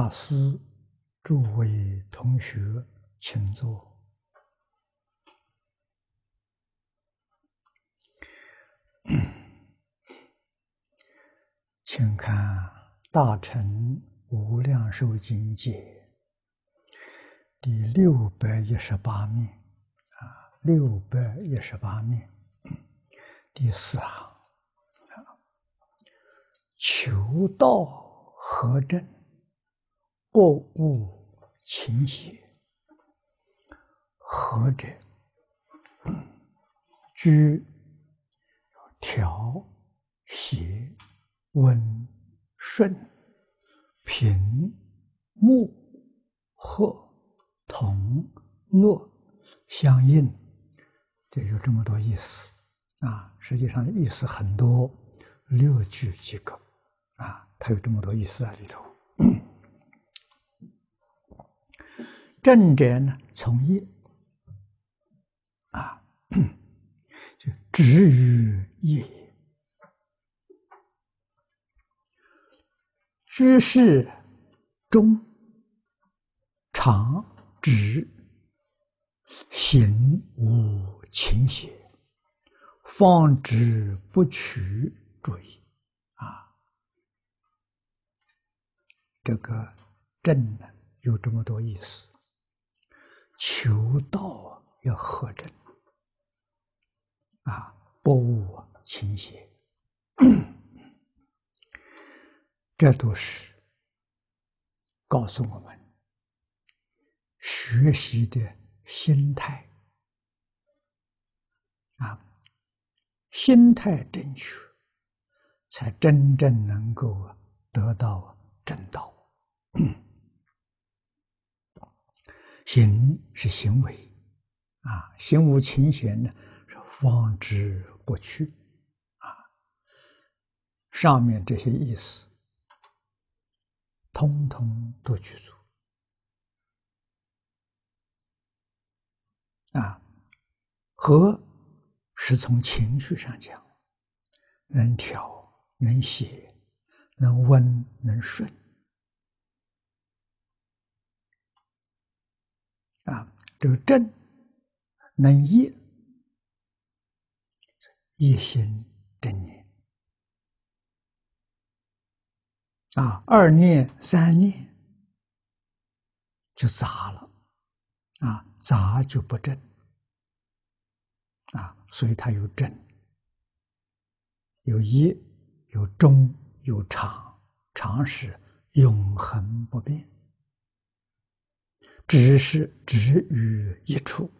法师，诸位同学，请坐。请看《大乘无量寿经》解第六百一十八面，啊，六百一十八面第四行，啊，求道何正？货物情斜，何者居调谐温顺平木和同乐相应，就有这么多意思啊！实际上意思很多，六句即可啊，它有这么多意思在里头。正者呢，从业啊，就止于业也。居士中常止，行无倾斜，方止不取主意啊，这个正呢，有这么多意思。求道要合真，啊，不误倾斜，这都是告诉我们学习的心态啊，心态正确，才真正能够得到正道。行是行为，啊，行无琴弦呢，是方知过去，啊，上面这些意思，通通都去做，啊，和是从情绪上讲，能调能写，能温能顺。啊，这个正能一一心正念啊，二念三念就杂了，啊，杂就不正，啊，所以它有正，有一，有中，有长，长是永恒不变。只是止于一处，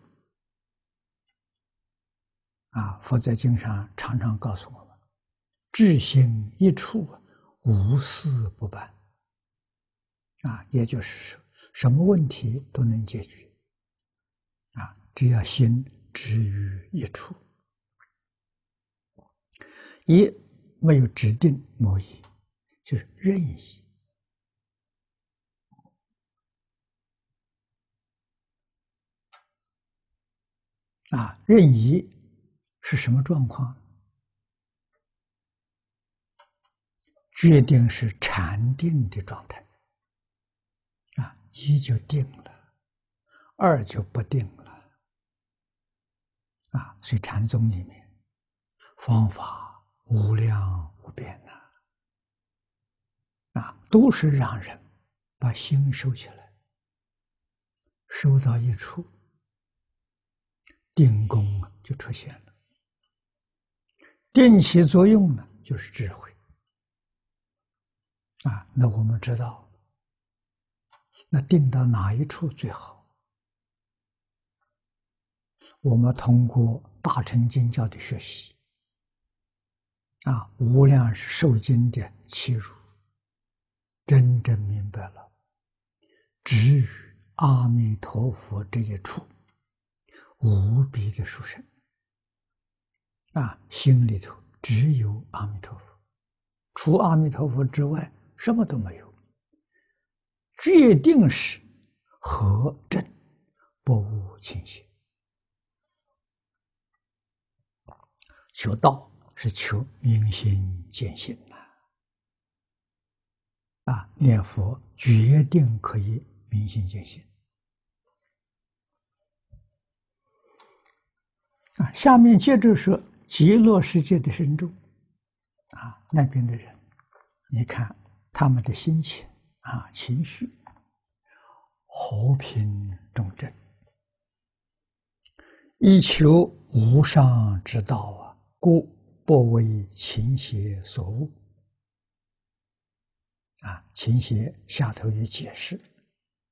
啊！佛在经上常常告诉我们，智心一处无事不办，啊，也就是说，什么问题都能解决，啊，只要心止于一处。一没有指定某一，就是任意。啊，任意是什么状况？决定是禅定的状态。啊，一就定了，二就不定了。啊，所以禅宗里面方法无量无边呐，啊，都是让人把心收起来，收到一处。定功就出现了。定起作用呢，就是智慧。啊，那我们知道，那定到哪一处最好？我们通过大乘经教的学习，啊，无量寿经的欺辱，真正明白了，于阿弥陀佛这一处。无比的殊胜啊，心里头只有阿弥陀佛，除阿弥陀佛之外，什么都没有。决定是和正不误清净，求道是求明心见性呐，啊，念佛决定可以明心见性。啊，下面接着说极乐世界的神众，啊，那边的人，你看他们的心情啊，情绪和平中正，以求无上之道啊，故不为情邪所误。啊，情邪下头有解释，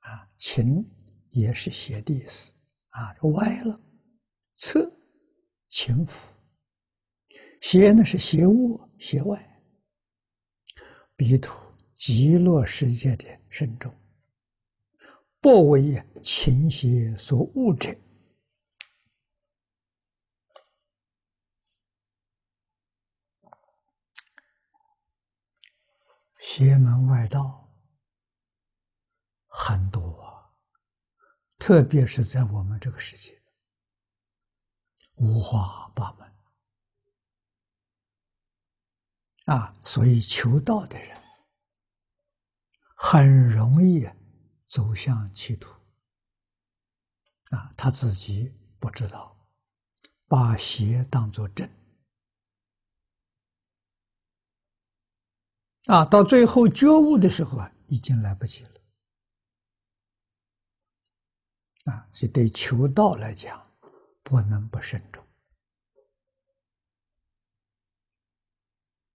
啊，情也是邪的意思，啊，歪了，侧。情夫，邪呢是邪物邪外，彼土极乐世界的圣重，不为情邪所误者，邪门外道很多特别是在我们这个世界。五花八门啊，所以求道的人很容易走向歧途啊，他自己不知道把邪当作正啊，到最后觉悟的时候啊，已经来不及了啊，所以对求道来讲。不能不慎重，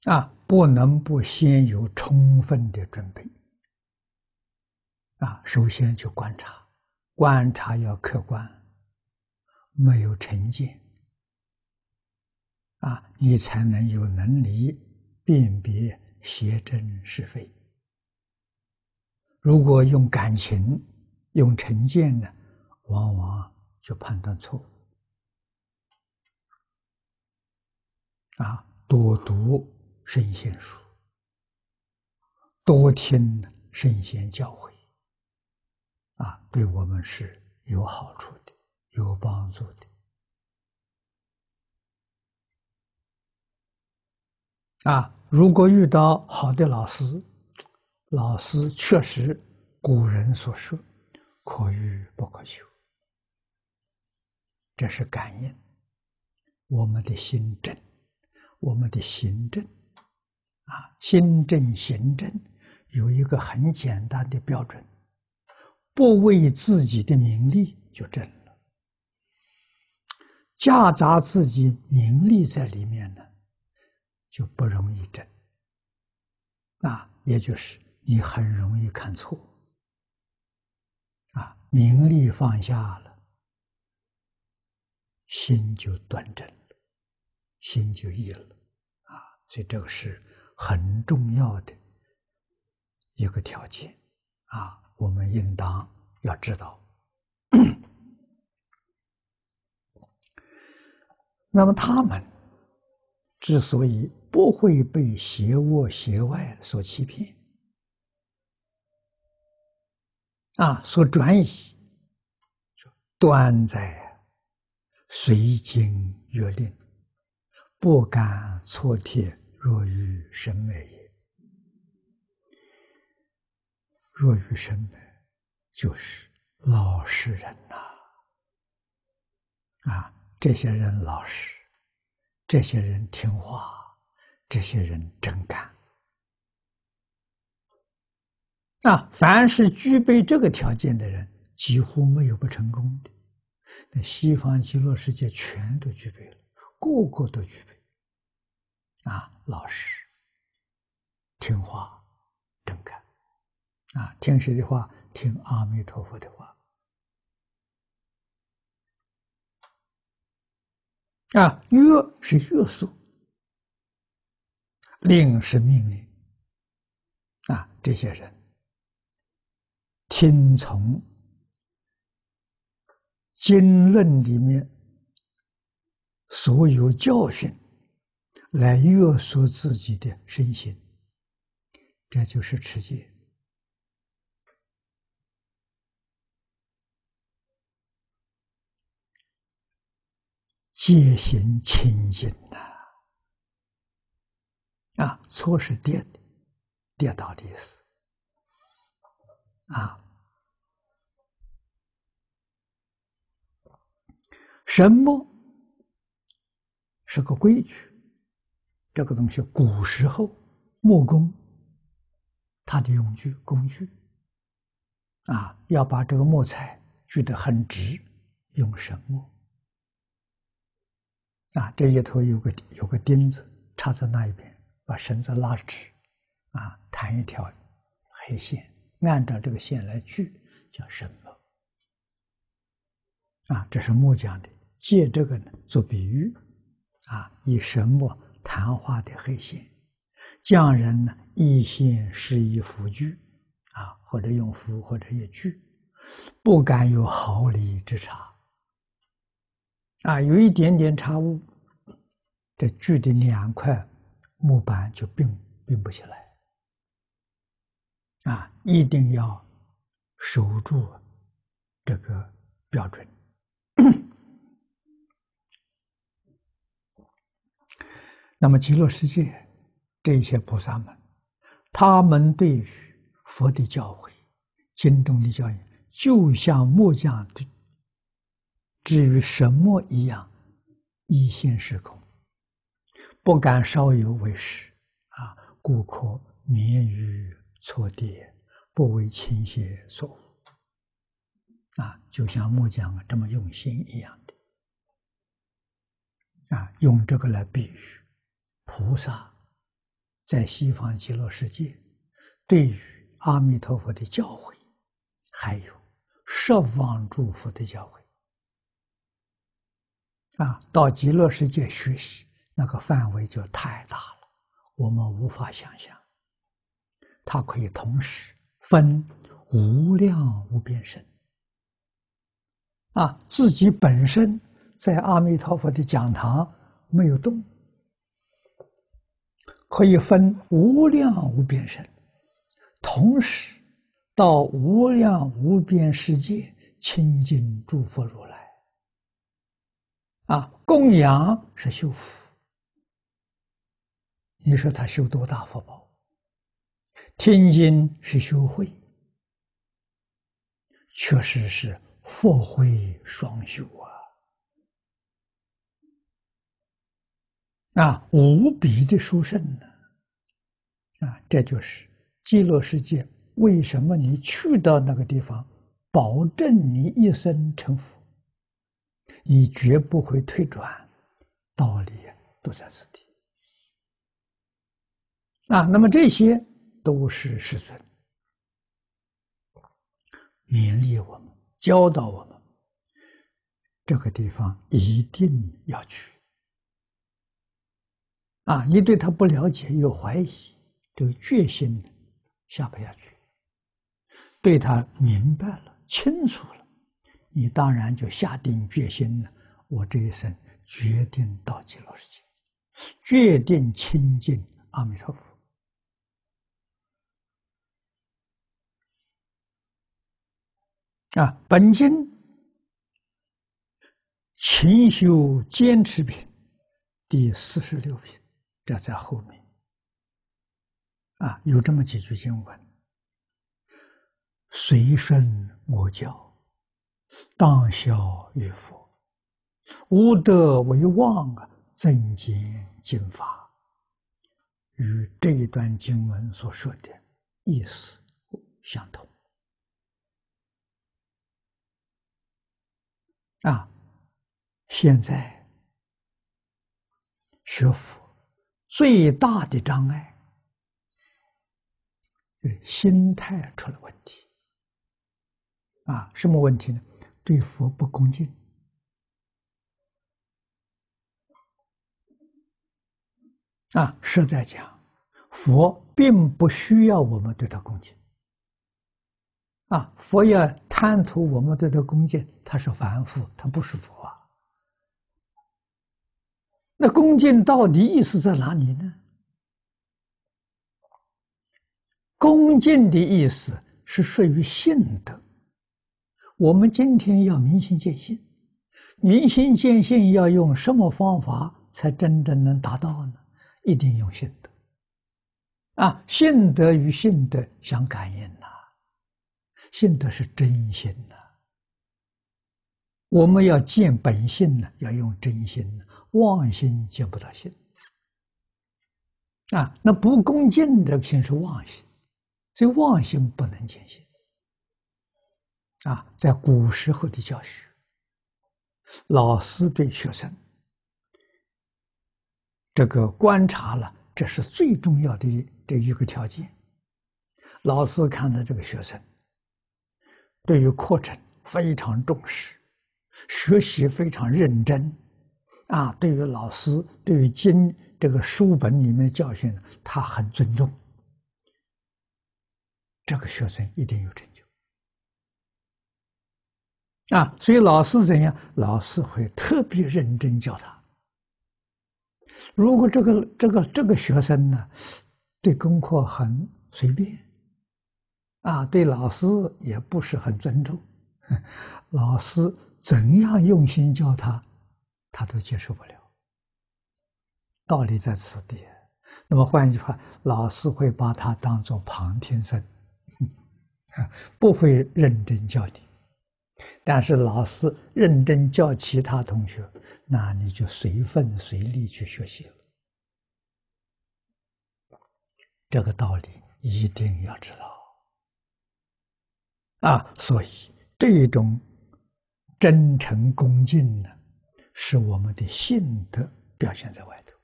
啊，不能不先有充分的准备，啊，首先去观察，观察要客观，没有成见，啊，你才能有能力辨别邪正是非。如果用感情、用成见呢，往往就判断错误。啊，多读圣贤书，多听圣贤教诲，啊，对我们是有好处的，有帮助的。啊，如果遇到好的老师，老师确实，古人所说，可遇不可求，这是感应，我们的心正。我们的行正啊，新正行正有一个很简单的标准：不为自己的名利就正了；夹杂自己名利在里面呢，就不容易正。那也就是你很容易看错啊，名利放下了，心就端正。心就硬了啊，所以这个是很重要的一个条件啊，我们应当要知道。那么他们之所以不会被邪恶邪外所欺骗啊，所转移，说端在随经约令，不敢错贴，若于审美也；若于审美，就是老实人呐。啊，这些人老实，这些人听话，这些人真干。啊，凡是具备这个条件的人，几乎没有不成功的。那西方极乐世界全都具备了。个个都具备啊，老实、听话、正干啊，听谁的话？听阿弥陀佛的话啊，约是约束，令是命令啊，这些人听从经论里面。所有教训，来约束自己的身心，这就是持戒，戒心清净的。啊，错是跌跌倒的意思。啊，什么？是个规矩，这个东西古时候木工他的用具工具啊，要把这个木材锯得很直，用什么啊？这一头有个有个钉子插在那一边，把绳子拉直，啊，弹一条黑线，按照这个线来锯叫什么啊？这是木匠的，借这个呢做比喻。啊，以什么谈话的核心？匠人呢，一心是以辅具，啊，或者用符，或者用锯，不敢有毫厘之差。啊，有一点点差误，这锯的两块木板就并并不起来。啊，一定要守住这个标准。那么极乐世界这些菩萨们，他们对于佛的教诲、经中的教义，就像木匠的至于什么一样，一心是空，不敢稍有为失啊，故可免于错跌，不为倾斜所误啊，就像木匠这么用心一样的啊，用这个来比喻。菩萨在西方极乐世界，对于阿弥陀佛的教诲，还有十方诸佛的教诲，啊，到极乐世界学习，那个范围就太大了，我们无法想象。它可以同时分无量无边身，啊，自己本身在阿弥陀佛的讲堂没有动。可以分无量无边身，同时到无量无边世界清净诸佛如来。啊，供养是修福，你说他修多大福报？听经是修慧，确实是佛慧双修。啊，无比的殊胜呢！啊，这就是极乐世界。为什么你去到那个地方，保证你一生成佛，你绝不会退转？道理都在此地。啊，那么这些都是世尊勉励我们、教导我们，这个地方一定要去。啊！你对他不了解，有怀疑，这个决心下不下去；对他明白了、清楚了，你当然就下定决心了。我这一生决定到极乐世界，决定亲近阿弥陀佛。啊！本经勤修坚持品第四十六品。这在后面啊，有这么几句经文：“随顺我教，当孝于佛，无德为王，正进经法。”与这一段经文所说的意思相同啊。现在学佛。最大的障碍是心态出了问题啊！什么问题呢？对佛不恭敬啊！是在讲佛并不需要我们对他恭敬啊！佛要贪图我们对他恭敬，他是凡夫，他不是佛。啊。那恭敬到底意思在哪里呢？恭敬的意思是属于信德。我们今天要明心见性，明心见性要用什么方法才真正能达到呢？一定用信德。啊，信德与信德相感应呐，信德是真心呐。我们要见本性呢，要用真心。妄心见不到心啊，那不恭敬的心是妄心，所以妄心不能见心啊。在古时候的教学，老师对学生这个观察了，这是最重要的这一个条件。老师看到这个学生对于课程非常重视。学习非常认真，啊，对于老师，对于经这个书本里面的教训，他很尊重。这个学生一定有成就，啊，所以老师怎样，老师会特别认真教他。如果这个这个这个学生呢，对功课很随便，啊，对老师也不是很尊重，老师。怎样用心教他，他都接受不了。道理在此地。那么换一句话，老师会把他当做旁听生，不会认真教你。但是老师认真教其他同学，那你就随分随力去学习了。这个道理一定要知道。啊，所以这种。真诚恭敬呢，是我们的信德表现在外头，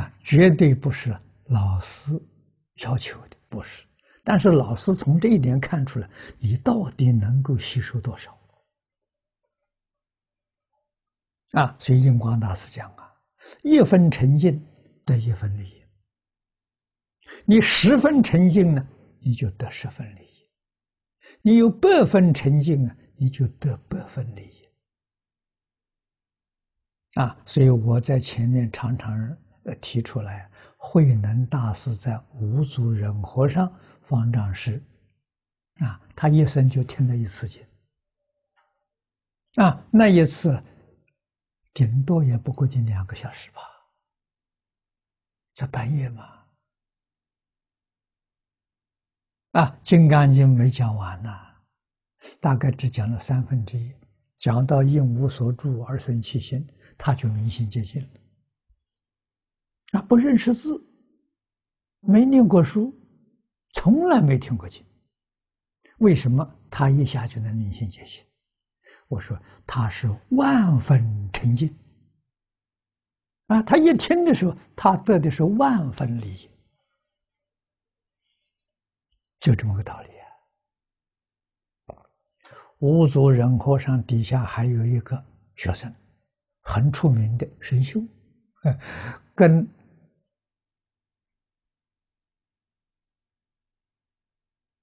啊，绝对不是老师要求的，不是。但是老师从这一点看出来，你到底能够吸收多少？啊，所以印光大师讲啊，一分沉静得一分利益，你十分沉静呢，你就得十分利益。你有百分清净啊，你就得百分利益啊！所以我在前面常常呃提出来，慧能大师在无祖忍和尚方丈时，啊，他一生就听了一次经，啊，那一次顶多也不过就两个小时吧，在半夜嘛。啊，《金刚经》没讲完呐，大概只讲了三分之一。讲到应无所住而生其心，他就明心见性了。啊，不认识字，没念过书，从来没听过经，为什么他一下就能明心见性？我说他是万分沉静啊，他一听的时候，他得的是万分利益。就这么个道理啊！五祖人和尚底下还有一个学生，很出名的神秀，跟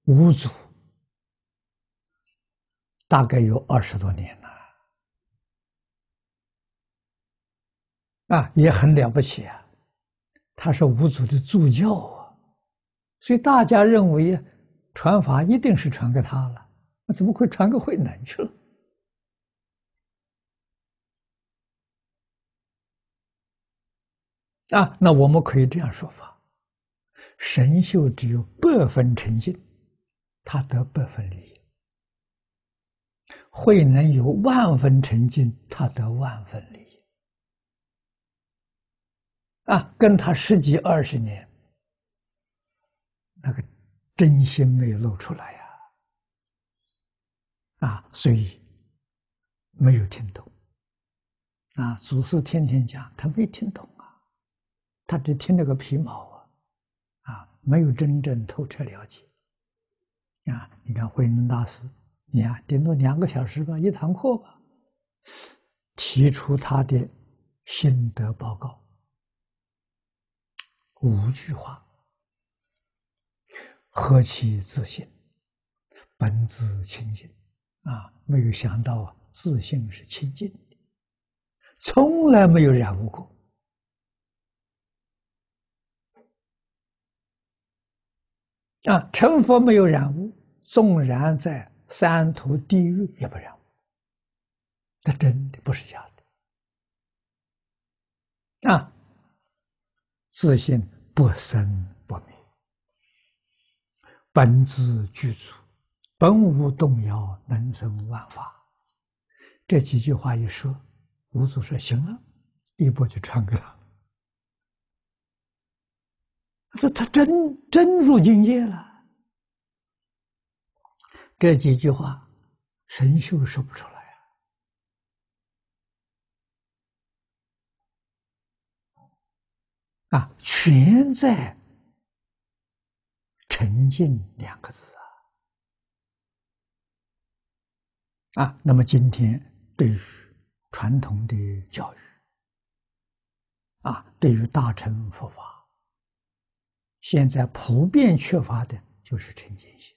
五祖大概有二十多年了，啊，也很了不起啊！他是五祖的助教啊，所以大家认为。传法一定是传给他了，那怎么会传给慧能去了？啊，那我们可以这样说法：神秀只有百分诚信，他得百分利益；慧能有万分诚信，他得万分利益。啊，跟他十几二十年，那个。真心没有露出来呀，啊，所以没有听懂。啊，祖师天天讲，他没听懂啊，他只听了个皮毛啊，啊，没有真正透彻了解。啊，你看慧能大师，你看顶多两个小时吧，一堂课吧，提出他的心得报告，五句话。何其自信，本自清净啊！没有想到啊，自信是清净的，从来没有染污过啊！成佛没有染污，纵然在三途地狱也不染污，这真的不是假的啊！自信不生。本自具足，本无动摇，能生万法。这几句话一说，吴祖说：“行了，一波就传给他。”这他真真入境界了。这几句话，神秀说不出来啊，全在。沉静两个字啊，啊，那么今天对于传统的教育，啊，对于大乘佛法，现在普遍缺乏的就是沉静心。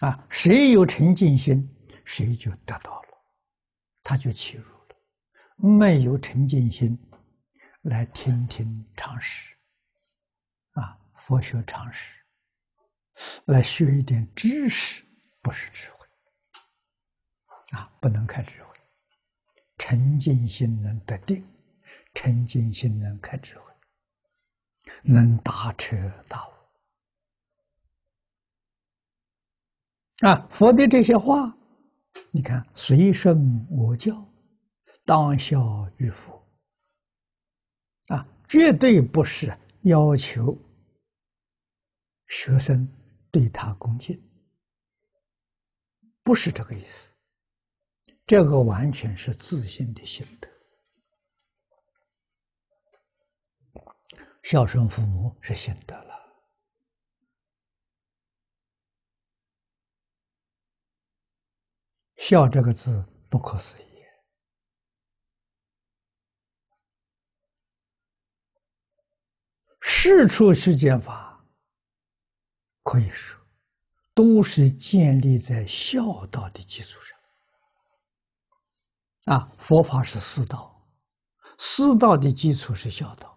啊，谁有沉静心，谁就得到了，他就切入了；没有沉静心，来听听常识。佛学常识，来学一点知识，不是智慧啊！不能开智慧，沉静心能得定，沉静心能开智慧，能大彻大悟啊！佛的这些话，你看随顺我教，当效于佛啊，绝对不是要求。学生对他恭敬，不是这个意思。这个完全是自信的心德。孝顺父母是心德了。孝这个字不可思议，事处世间法。可以说，都是建立在孝道的基础上。啊，佛法是四道，四道的基础是孝道。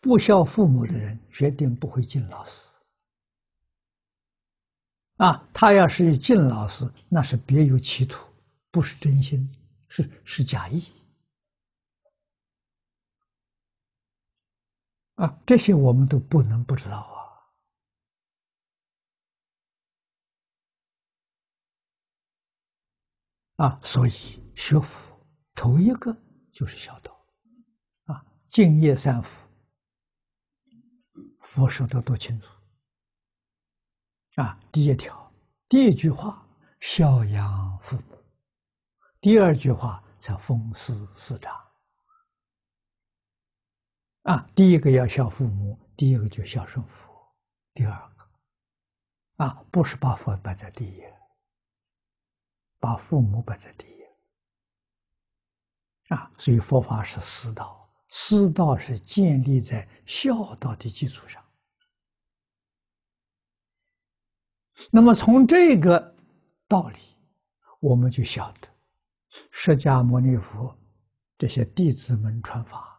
不孝父母的人，决定不会敬老师。啊，他要是敬老师，那是别有企图，不是真心，是是假意。啊，这些我们都不能不知道啊。啊，所以学佛头一个就是孝道，啊，敬业三福，佛说的多清楚，啊，第一条，第一句话孝养父母，第二句话才风事四长，啊，第一个要孝父母，第一个就孝顺佛，第二个，啊，不是把佛摆在第一。把父母摆在第一啊，所以佛法是师道，师道是建立在孝道的基础上。那么从这个道理，我们就晓得，释迦牟尼佛这些弟子们传法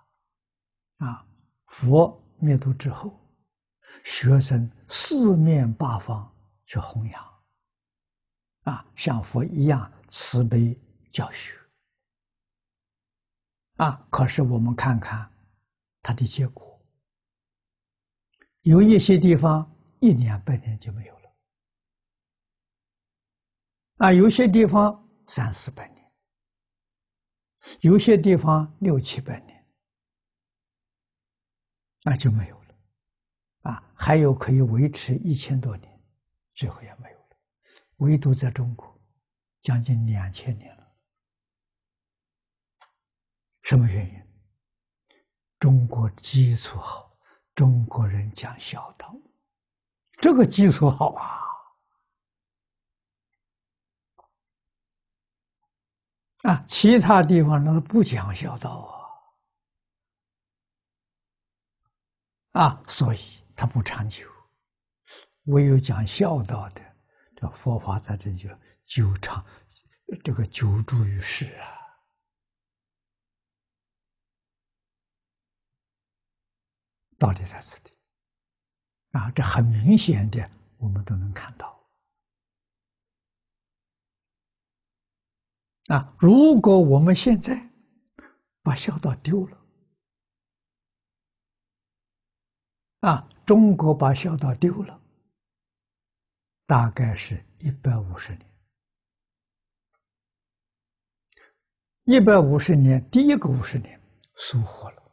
啊，佛灭度之后，学生四面八方去弘扬。啊，像佛一样慈悲教学啊！可是我们看看它的结果，有一些地方一年、半年就没有了；啊，有些地方三四百年，有些地方六七百年，那就没有了。啊，还有可以维持一千多年，最后也没。唯独在中国，将近两千年了。什么原因？中国基础好，中国人讲孝道，这个基础好啊！啊，其他地方那不讲孝道啊！啊，所以他不长久。唯有讲孝道的。叫佛法，在这就久长，这个久住于世啊，道理在此地。啊，这很明显的，我们都能看到。啊，如果我们现在把孝道丢了，啊，中国把孝道丢了。大概是一百五十年，一百五十年第一个五十年疏忽了，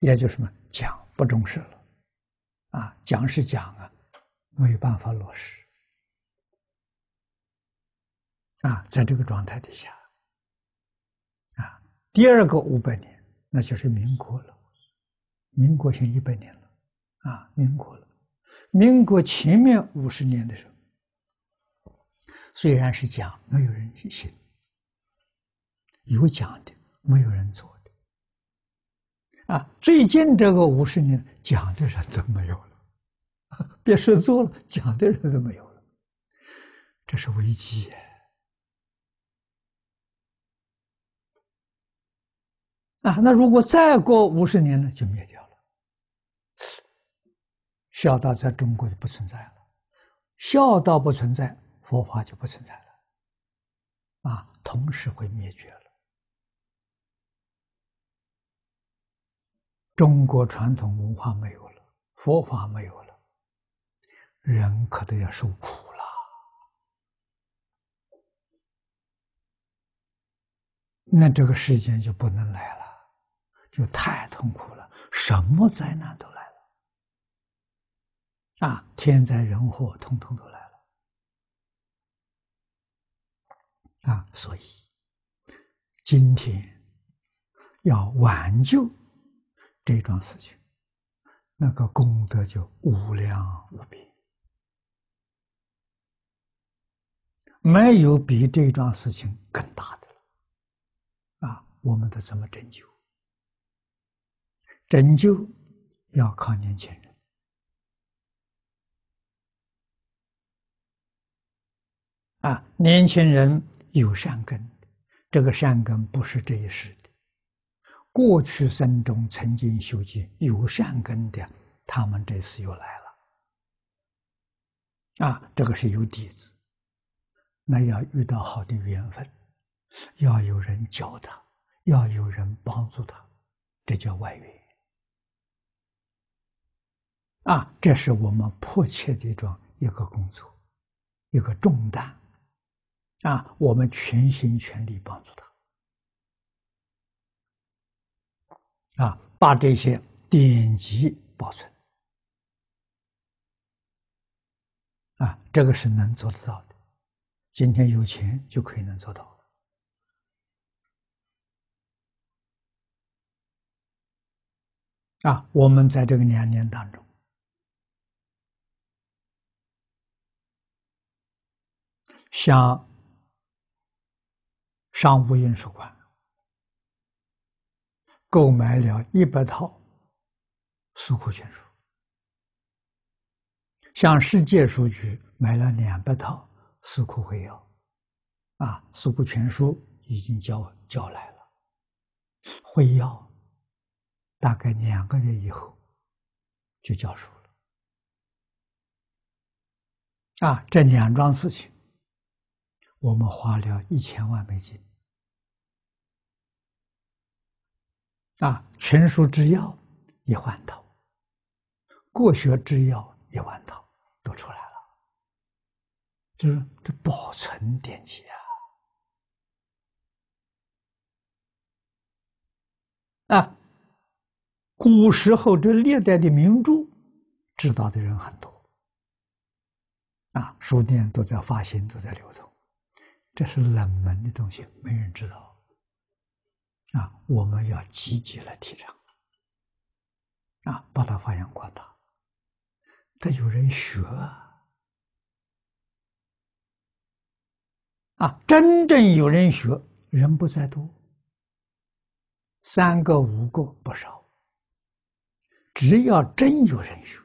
也就什么讲不重视了，啊，讲是讲啊，没有办法落实，啊，在这个状态底下，啊，第二个五百年那就是民国了，民国前一百年了，啊，民国了。民国前面五十年的时候，虽然是讲，没有人信；有讲的，没有人做的。啊，最近这个五十年，讲的人都没有了，别说做了，讲的人都没有了，这是危机。啊，那如果再过五十年呢，就灭掉了。孝道在中国就不存在了，孝道不存在，佛法就不存在了，啊，同时会灭绝了。中国传统文化没有了，佛法没有了，人可都要受苦了。那这个世界就不能来了，就太痛苦了，什么灾难都来。啊，天灾人祸通通都来了啊！所以今天要挽救这桩事情，那个功德就无量无边，没有比这桩事情更大的了啊！我们得怎么拯救？拯救要靠年轻人。啊，年轻人有善根，这个善根不是这一世的，过去生中曾经修建有善根的，他们这次又来了。啊，这个是有底子，那要遇到好的缘分，要有人教他，要有人帮助他，这叫外缘。啊，这是我们迫切的一种一个工作，一个重担。啊，我们全心全力帮助他，啊，把这些典籍保存，啊，这个是能做得到的，今天有钱就可以能做到啊，我们在这个年年当中，想。商务印书馆购买了一百套《四库全书》，向世界书局买了两百套《四库会要》。啊，《四库全书》已经交交来了，《会要》大概两个月以后就交书了。啊，这两桩事情，我们花了一千万美金。啊，群书之要一万套，过学之要一万套，都出来了。就是这保存典籍啊啊，古时候这历代的名著，知道的人很多啊，书店都在发行，都在流通。这是冷门的东西，没人知道。啊，我们要积极来提倡，啊，把它发扬光大。得有人学，啊，真正有人学，人不在多，三个五个不少。只要真有人学，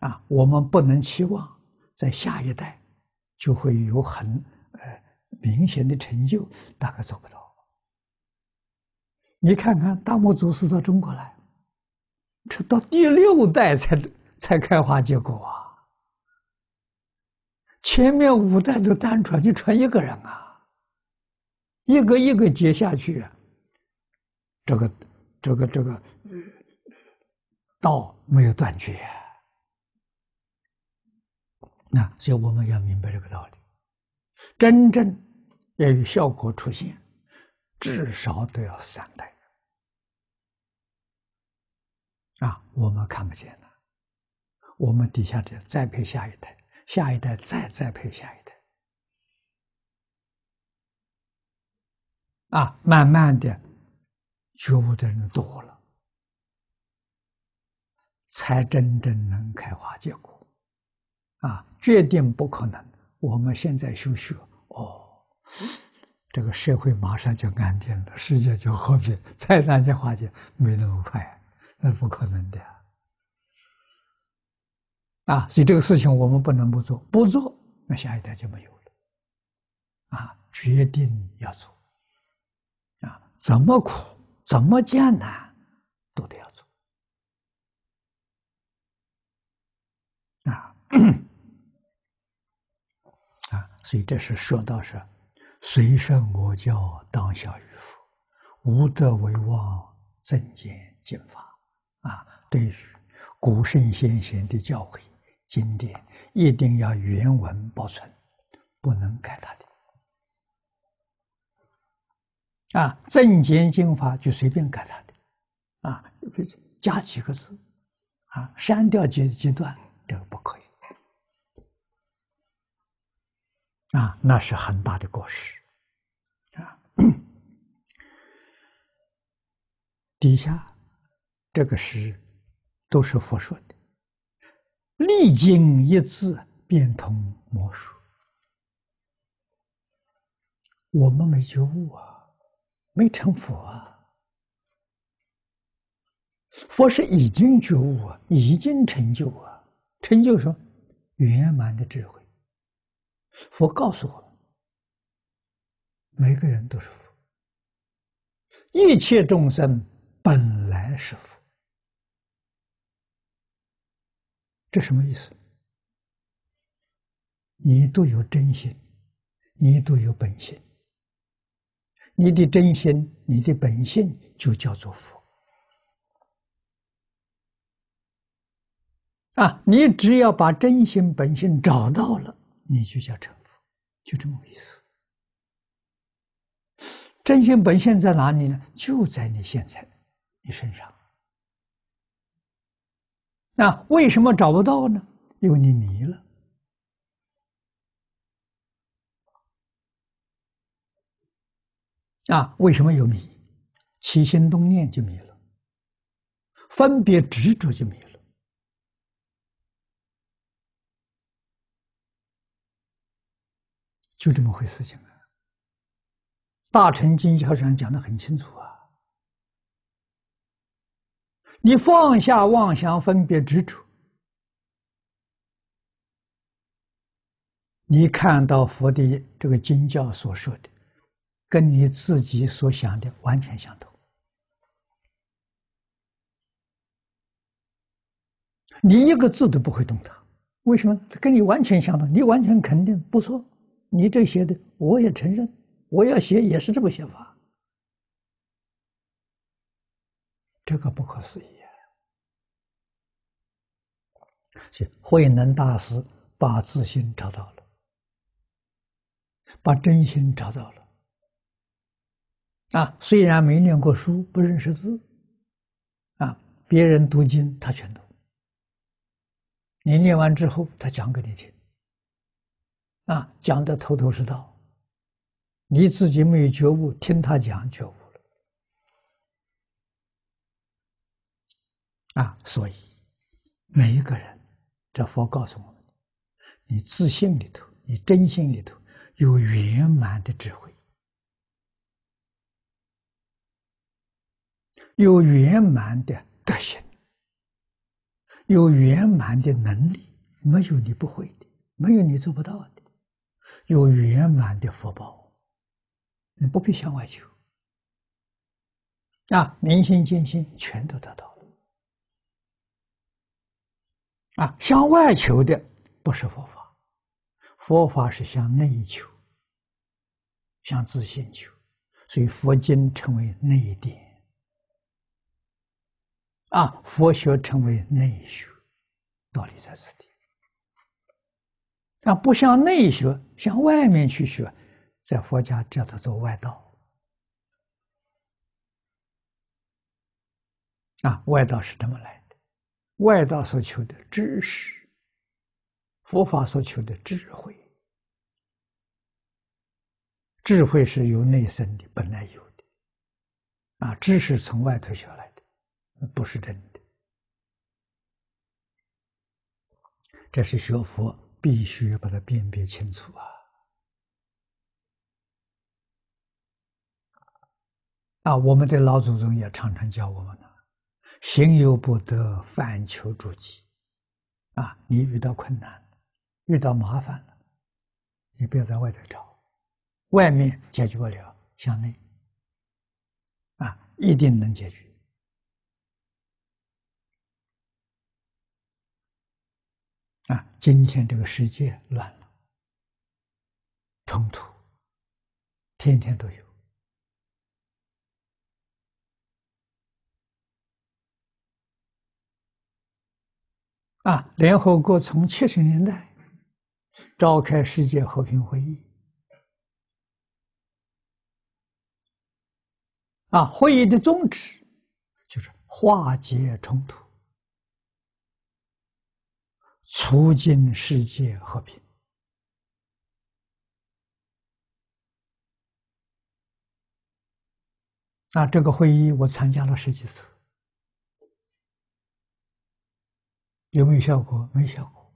啊，我们不能期望在下一代就会有很。明显的成就大概做不到。你看看大漠祖师到中国来，这到第六代才才开花结果啊，前面五代都单传，就传一个人啊，一个一个接下去，这个这个这个道没有断绝。那所以我们要明白这个道理，真正。要有效果出现，至少都要三代啊！我们看不见了，我们底下的栽培下一代，下一代再栽培下一代啊！慢慢的，觉悟的人多了，才真正能开花结果啊！决定不可能，我们现在修学哦。这个社会马上就安定了，世界就和平。再难的化解没那么快，那不可能的啊！所以这个事情我们不能不做，不做那下一代就没有了啊！决定要做啊，怎么苦怎么艰难都得要做啊 啊！所以这是说到是。随顺我教当下与佛，无德为妄，正见经法啊。对于古圣先贤的教诲、经典，一定要原文保存，不能改他的啊。正见经法就随便改他的啊，加几个字啊，删掉几几段，这个不可以。啊，那是很大的过失。底下这个是都是佛说的，历经一字便通魔术。我们没觉悟啊，没成佛啊。佛是已经觉悟啊，已经成就啊，成就说圆满的智慧。佛告诉我。每个人都是佛，一切众生本来是佛。这什么意思？你都有真心，你都有本性。你的真心，你的本性，就叫做佛。啊，你只要把真心本性找到了，你就叫成佛，就这么个意思。真心本现在哪里呢？就在你现在，你身上。那为什么找不到呢？因为你迷了。啊，为什么有迷？起心动念就迷了，分别执着就迷了，就这么回事情啊。大乘经教上讲的很清楚啊，你放下妄想分别执着，你看到佛的这个经教所说的，跟你自己所想的完全相同，你一个字都不会动它。为什么？跟你完全相同，你完全肯定不错，你这些的我也承认。我要写也是这么写法，这个不可思议啊！以慧能大师把自心找到了，把真心找到了啊！虽然没念过书，不认识字，啊，别人读经他全懂，你念完之后他讲给你听，啊，讲的头头是道。你自己没有觉悟，听他讲觉悟了啊！所以每一个人，这佛告诉我们：，你自信里头，你真心里头，有圆满的智慧，有圆满的德行，有圆满的能力，没有你不会的，没有你做不到的，有圆满的福报。你不必向外求，啊，明心见心，全都得到了。啊，向外求的不是佛法，佛法是向内求，向自信求，所以佛经成为内典，啊，佛学成为内学，道理在此地。啊，不向内学，向外面去学。在佛家叫做外道，啊，外道是这么来的，外道所求的知识，佛法所求的智慧，智慧是由内生的，本来有的，啊，知识从外头学来的，不是真的，这是学佛必须要把它辨别清楚啊。啊，我们的老祖宗也常常教我们呢，“行有不得，反求诸己。”啊，你遇到困难遇到麻烦了，你不要在外头找，外面解决不了，向内，啊，一定能解决。啊，今天这个世界乱了，冲突，天天都有。啊，联合国从七十年代召开世界和平会议。啊，会议的宗旨就是化解冲突，促进世界和平。啊，这个会议我参加了十几次。有没有效果？没效果。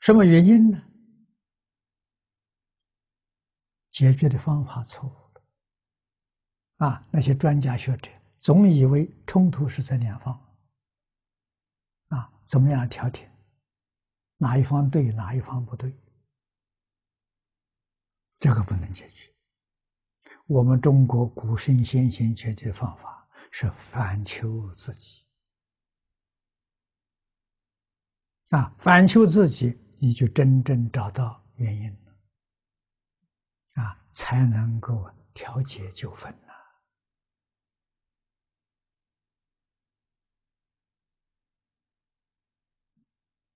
什么原因呢？解决的方法错误了。啊，那些专家学者总以为冲突是在两方，啊，怎么样调停？哪一方对，哪一方不对？这个不能解决。我们中国古圣先贤解决的方法是反求自己。啊，反求自己，你就真正找到原因了，啊，才能够调解纠纷呢。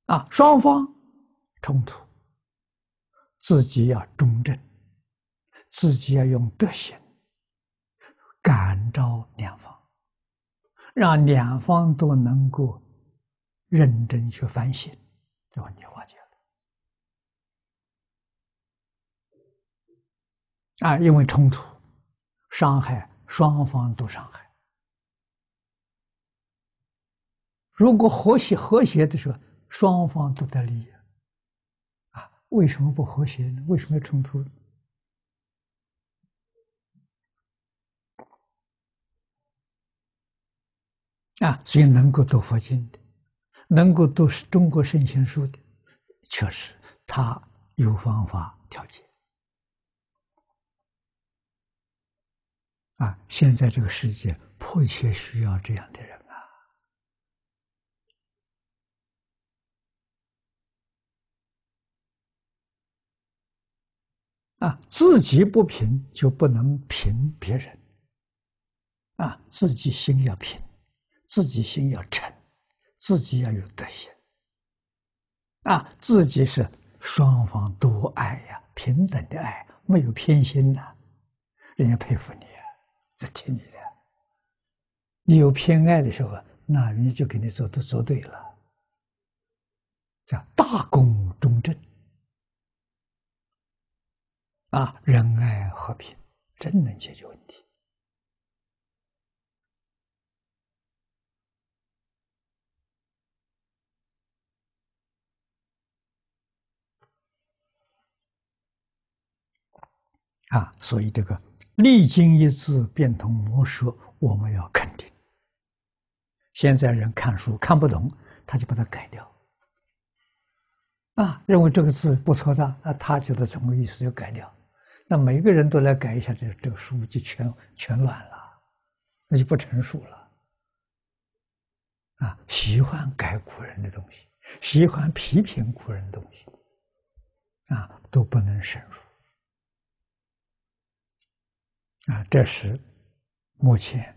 啊，双方冲突，自己要中正，自己要用德行感召两方，让两方都能够。认真去反省，这问题化解了。啊，因为冲突、伤害，双方都伤害。如果和谐和谐的时候，双方都得利益。啊，为什么不和谐呢？为什么要冲突？啊，所以能够得佛经的。能够读《是》中国圣贤书的，确实他有方法调节。啊，现在这个世界迫切需要这样的人啊！啊，自己不平就不能平别人。啊，自己心要平，自己心要沉。自己要有德行啊，自己是双方都爱呀，平等的爱，没有偏心的，人家佩服你，这听你的。你有偏爱的时候，那人家就给你做，做做对了，叫大公中正啊，仁爱和平，真能解决问题。啊，所以这个“历经一字，变通魔蛇”，我们要肯定。现在人看书看不懂，他就把它改掉。啊，认为这个字不错的，那他觉得什么意思就改掉。那每个人都来改一下，这这个书就全全乱了，那就不成熟了。啊，喜欢改古人的东西，喜欢批评古人的东西，啊，都不能深入。啊，这是目前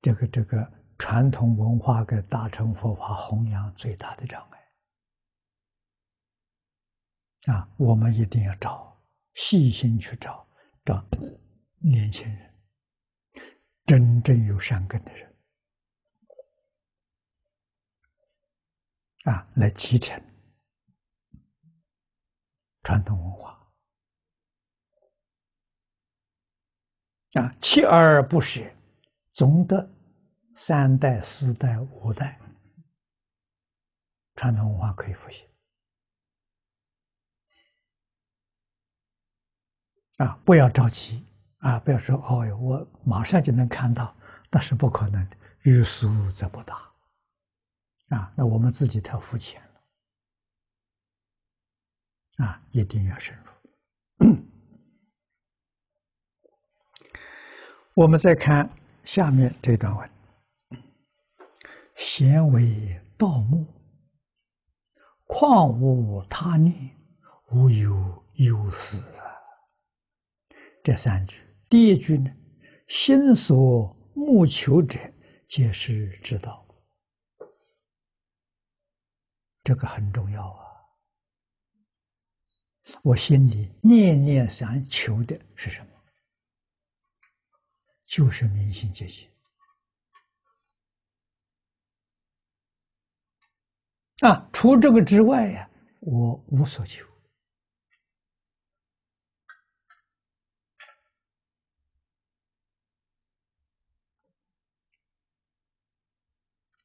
这个这个传统文化给大乘佛法弘扬最大的障碍。啊，我们一定要找，细心去找，找年轻人真正有善根的人，啊，来继承传统文化。啊，锲而不舍，总得三代、四代、五代，传统文化可以复兴。啊，不要着急啊，不要说“哦，我马上就能看到”，那是不可能的，欲速则不达。啊，那我们自己太肤浅了。啊，一定要深入。我们再看下面这段文：“闲为盗墓，况无他念，无有忧思。”这三句，第一句呢，“心所慕求者，皆是之道。”这个很重要啊！我心里念念想求的是什么？就是明心阶级啊！除这个之外呀，我无所求。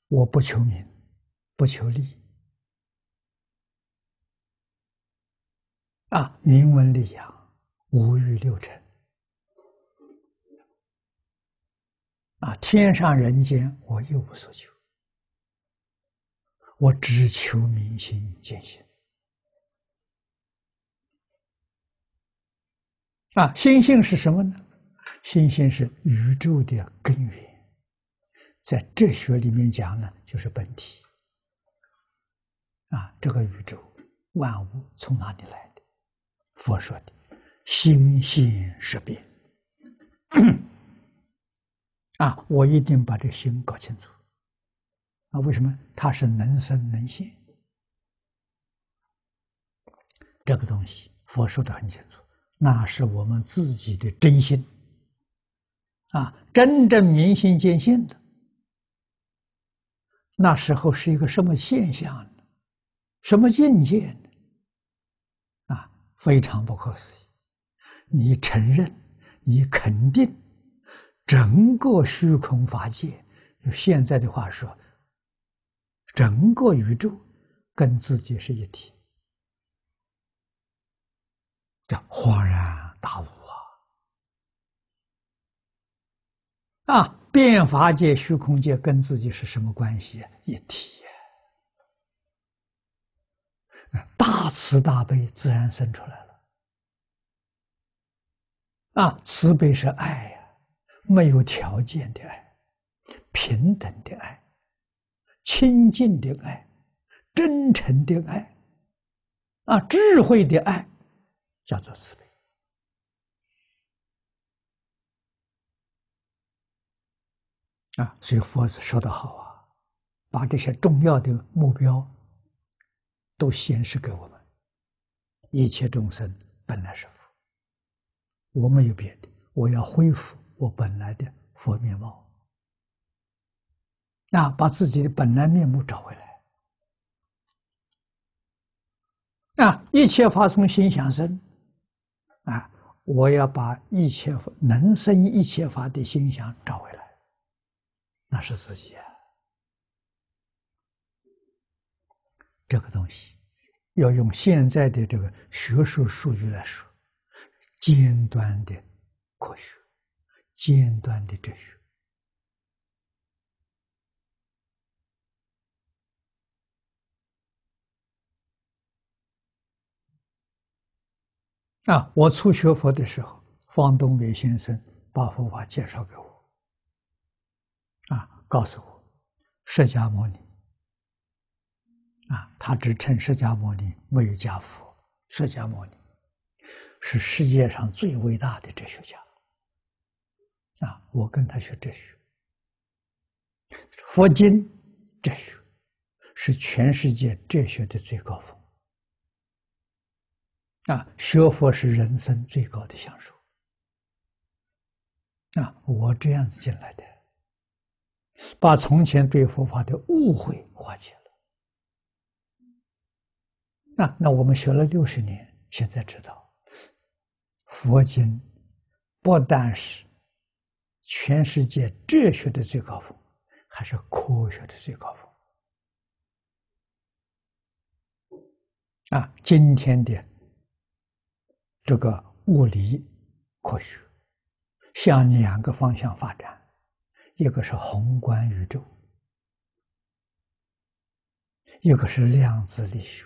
我不求名，不求利。啊，名闻利养，无欲六尘。啊！天上人间，我一无所求，我只求明心见性。啊，心性是什么呢？心性是宇宙的根源，在哲学里面讲呢，就是本体。啊，这个宇宙万物从哪里来的？佛说的，心性是变。啊！我一定把这心搞清楚。啊，为什么它是能生能现？这个东西，佛说的很清楚，那是我们自己的真心。啊，真正明心见性的那时候是一个什么现象呢？什么境界呢？啊，非常不可思议！你承认，你肯定。整个虚空法界，用现在的话说，整个宇宙跟自己是一体，这恍然大悟啊！啊，变法界、虚空界跟自己是什么关系？一体，大慈大悲自然生出来了。啊，慈悲是爱呀。没有条件的爱，平等的爱，亲近的爱，真诚的爱，啊，智慧的爱，叫做慈悲。啊，所以佛子说的好啊，把这些重要的目标都显示给我们，一切众生本来是佛，我没有别的，我要恢复。我本来的佛面貌，啊，把自己的本来面目找回来，啊，一切法从心想生，啊，我要把一切能生一切法的心想找回来，那是自己啊。这个东西要用现在的这个学术数据来说，尖端的科学。尖端的哲学啊！我初学佛的时候，方东美先生把佛法介绍给我，啊，告诉我，释迦牟尼啊，他只称释迦牟尼，没有加佛。释迦牟尼是世界上最伟大的哲学家。啊，我跟他学哲学。佛经哲学是全世界哲学的最高峰。啊，学佛是人生最高的享受。啊，我这样子进来的，把从前对佛法的误会化解了。那那我们学了六十年，现在知道，佛经不但是。全世界哲学的最高峰，还是科学的最高峰啊！今天的这个物理科学向两个方向发展，一个是宏观宇宙，一个是量子力学。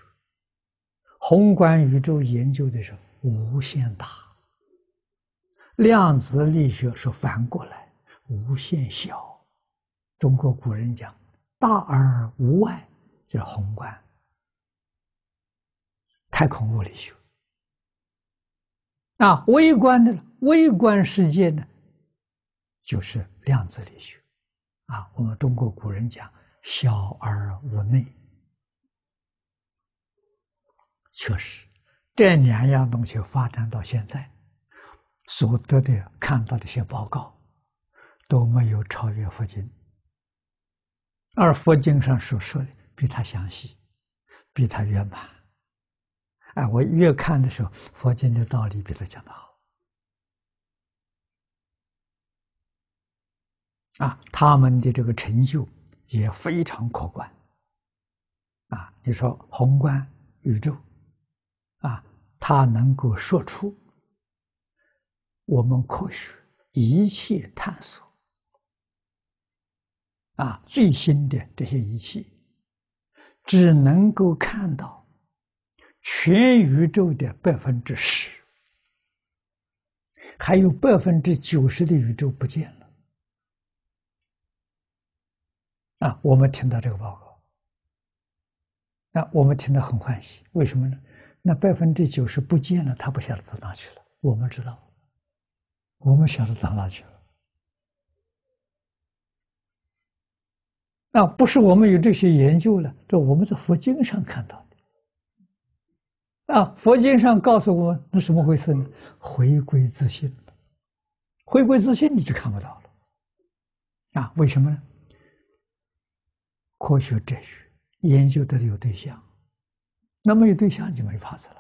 宏观宇宙研究的是无限大。量子力学是反过来，无限小。中国古人讲“大而无外”，这宏观；太空物理学。啊，微观的微观世界呢，就是量子力学。啊，我们中国古人讲“小而无内”，确实，这两样东西发展到现在。所得的看到的一些报告，都没有超越佛经，而佛经上所说的比他详细，比他圆满。哎，我越看的时候，佛经的道理比他讲的好。啊，他们的这个成就也非常可观。啊，你说宏观宇宙，啊，他能够说出。我们科学一切探索啊，最新的这些仪器只能够看到全宇宙的百分之十，还有百分之九十的宇宙不见了。啊，我们听到这个报告，那我们听到很欢喜，为什么呢？那百分之九十不见了，他不晓得到哪去了，我们知道。我们想到哪去了？那不是我们有这些研究了，这我们在佛经上看到的。啊，佛经上告诉我那什么回事呢？回归自信，回归自信你就看不到了。啊，为什么呢？科学哲学研究的有对象，那么有对象就没法子了。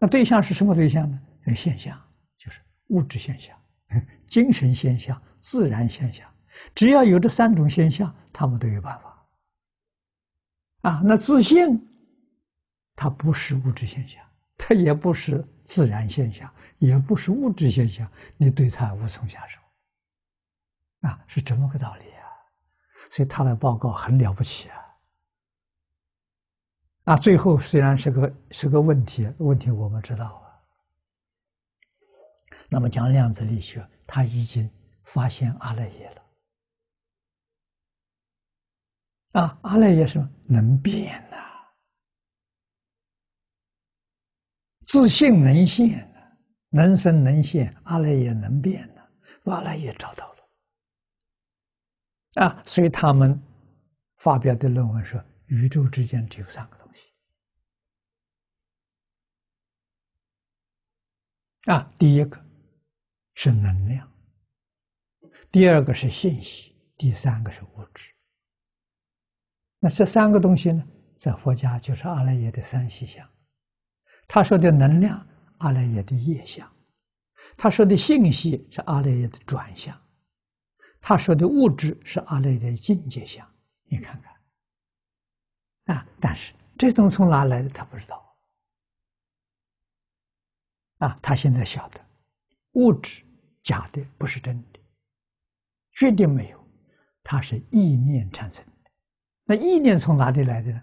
那对象是什么对象呢？现象。物质现象、精神现象、自然现象，只要有这三种现象，他们都有办法。啊，那自信，它不是物质现象，它也不是自然现象，也不是物质现象，你对它无从下手。啊，是这么个道理啊，所以他的报告很了不起啊。那最后虽然是个是个问题，问题我们知道。那么讲量子力学，他已经发现阿赖耶了啊！阿赖耶是能变呐，自性能现呐，能生能现，阿赖耶能变呐，阿赖耶找到了啊！所以他们发表的论文说，宇宙之间只有三个东西啊，第一个。是能量，第二个是信息，第三个是物质。那这三个东西呢，在佛家就是阿赖耶的三细相。他说的能量，阿赖耶的业相；他说的信息是阿赖耶的转向；他说的物质是阿赖耶的境界相。你看看，啊，但是这东西从哪来的，他不知道。啊，他现在晓得。物质假的不是真的，绝对没有，它是意念产生的。那意念从哪里来的呢？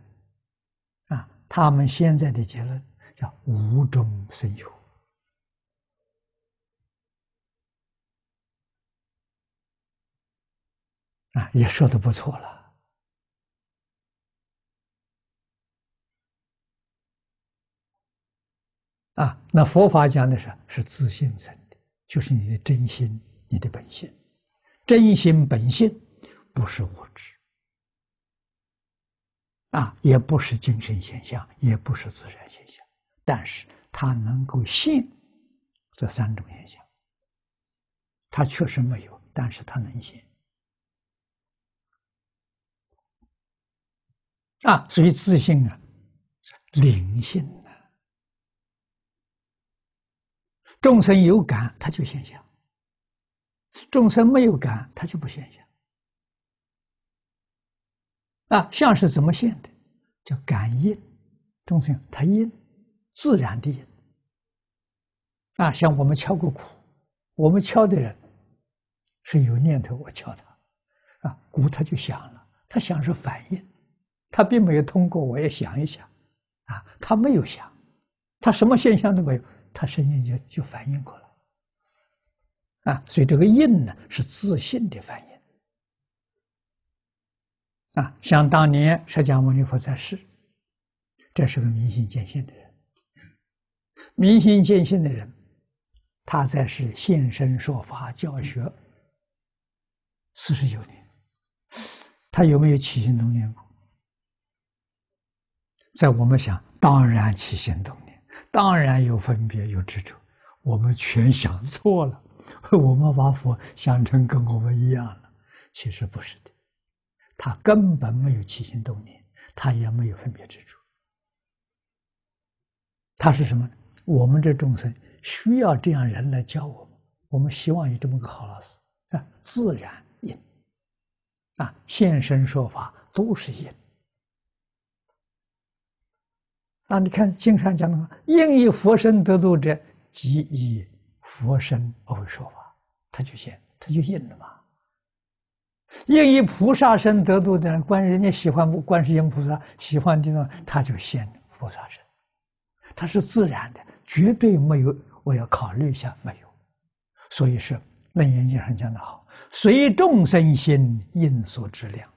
啊，他们现在的结论叫无中生有。啊，也说的不错了。啊，那佛法讲的是是自性生。就是你的真心，你的本性，真心本性不是物质啊，也不是精神现象，也不是自然现象，但是它能够信这三种现象，它确实没有，但是它能信啊，所以自信啊，灵性。众生有感，他就现象；众生没有感，他就不现象。啊，像是怎么现的？叫感应。众生他应，自然的应。啊，像我们敲过鼓，我们敲的人是有念头，我敲他，啊，鼓他就响了。他响是反应，他并没有通过我，也想一想，啊，他没有想，他什么现象都没有。他声音就就反应过来，啊，所以这个应呢是自信的反应，啊，想当年释迦牟尼佛在世，这是个明心见性的人，明心见性的人，他在世现身说法教学四十九年，他有没有起心动念过？在我们想，当然起心动念。当然有分别有执着，我们全想错了。我们把佛想成跟我们一样了，其实不是的。他根本没有起心动念，他也没有分别执着。他是什么？我们这众生需要这样人来教我们，我们希望有这么个好老师啊，自然因啊，现身说法都是因。那你看经上讲的，应以佛身得度者，即以佛身不为说法，他就现，他就应了嘛。应以菩萨身得度的人，观人家喜欢观世音菩萨喜欢这种，他就现菩萨身，他是自然的，绝对没有我要考虑一下没有。所以是楞严经上讲的好，随众生心应所质量。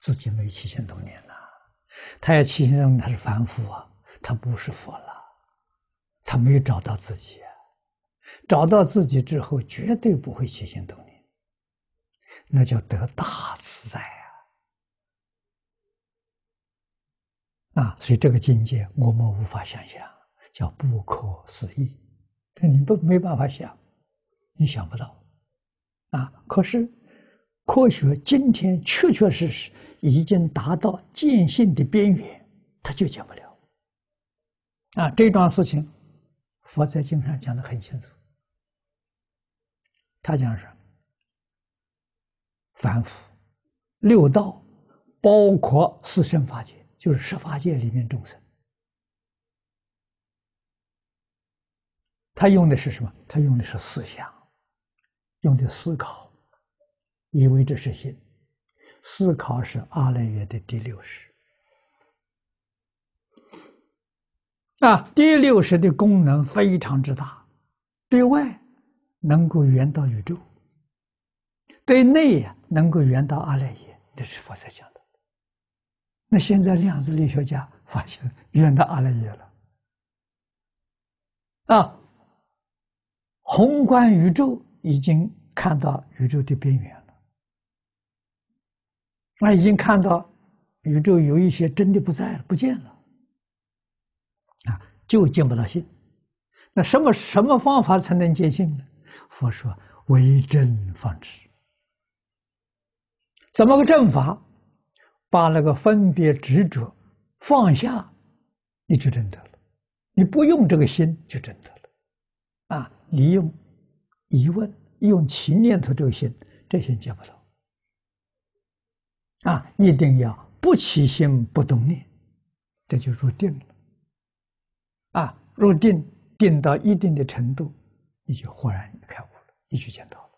至今没七千多年了。他也起心动念，他是凡夫啊，他不是佛了，他没有找到自己。啊。找到自己之后，绝对不会起心动念，那叫得大自在啊！啊，所以这个境界我们无法想象，叫不可思议。这你都没办法想，你想不到啊。可是。科学今天确确实实已经达到见性的边缘，它就讲不了。啊，这段桩事情，佛在经上讲的很清楚，他讲是凡夫六道，包括四生法界，就是十法界里面众生。他用的是什么？他用的是思想，用的思考。因为这是心，思考是阿赖耶的第六识啊。第六识的功能非常之大，对外能够圆到宇宙，对内啊能够圆到阿赖耶。这是佛在讲的。那现在量子力学家发现圆到阿赖耶了啊，宏观宇宙已经看到宇宙的边缘。那已经看到宇宙有一些真的不在了，不见了啊，就见不到性。那什么什么方法才能见性呢？佛说为真方知。怎么个正法？把那个分别执着放下，你就真得了。你不用这个心就真得了啊！你用疑问、用情念头这个心，这心见不到。啊，一定要不起心不动念，这就入定了。啊，入定定到一定的程度，你就豁然开悟了，一举见到了。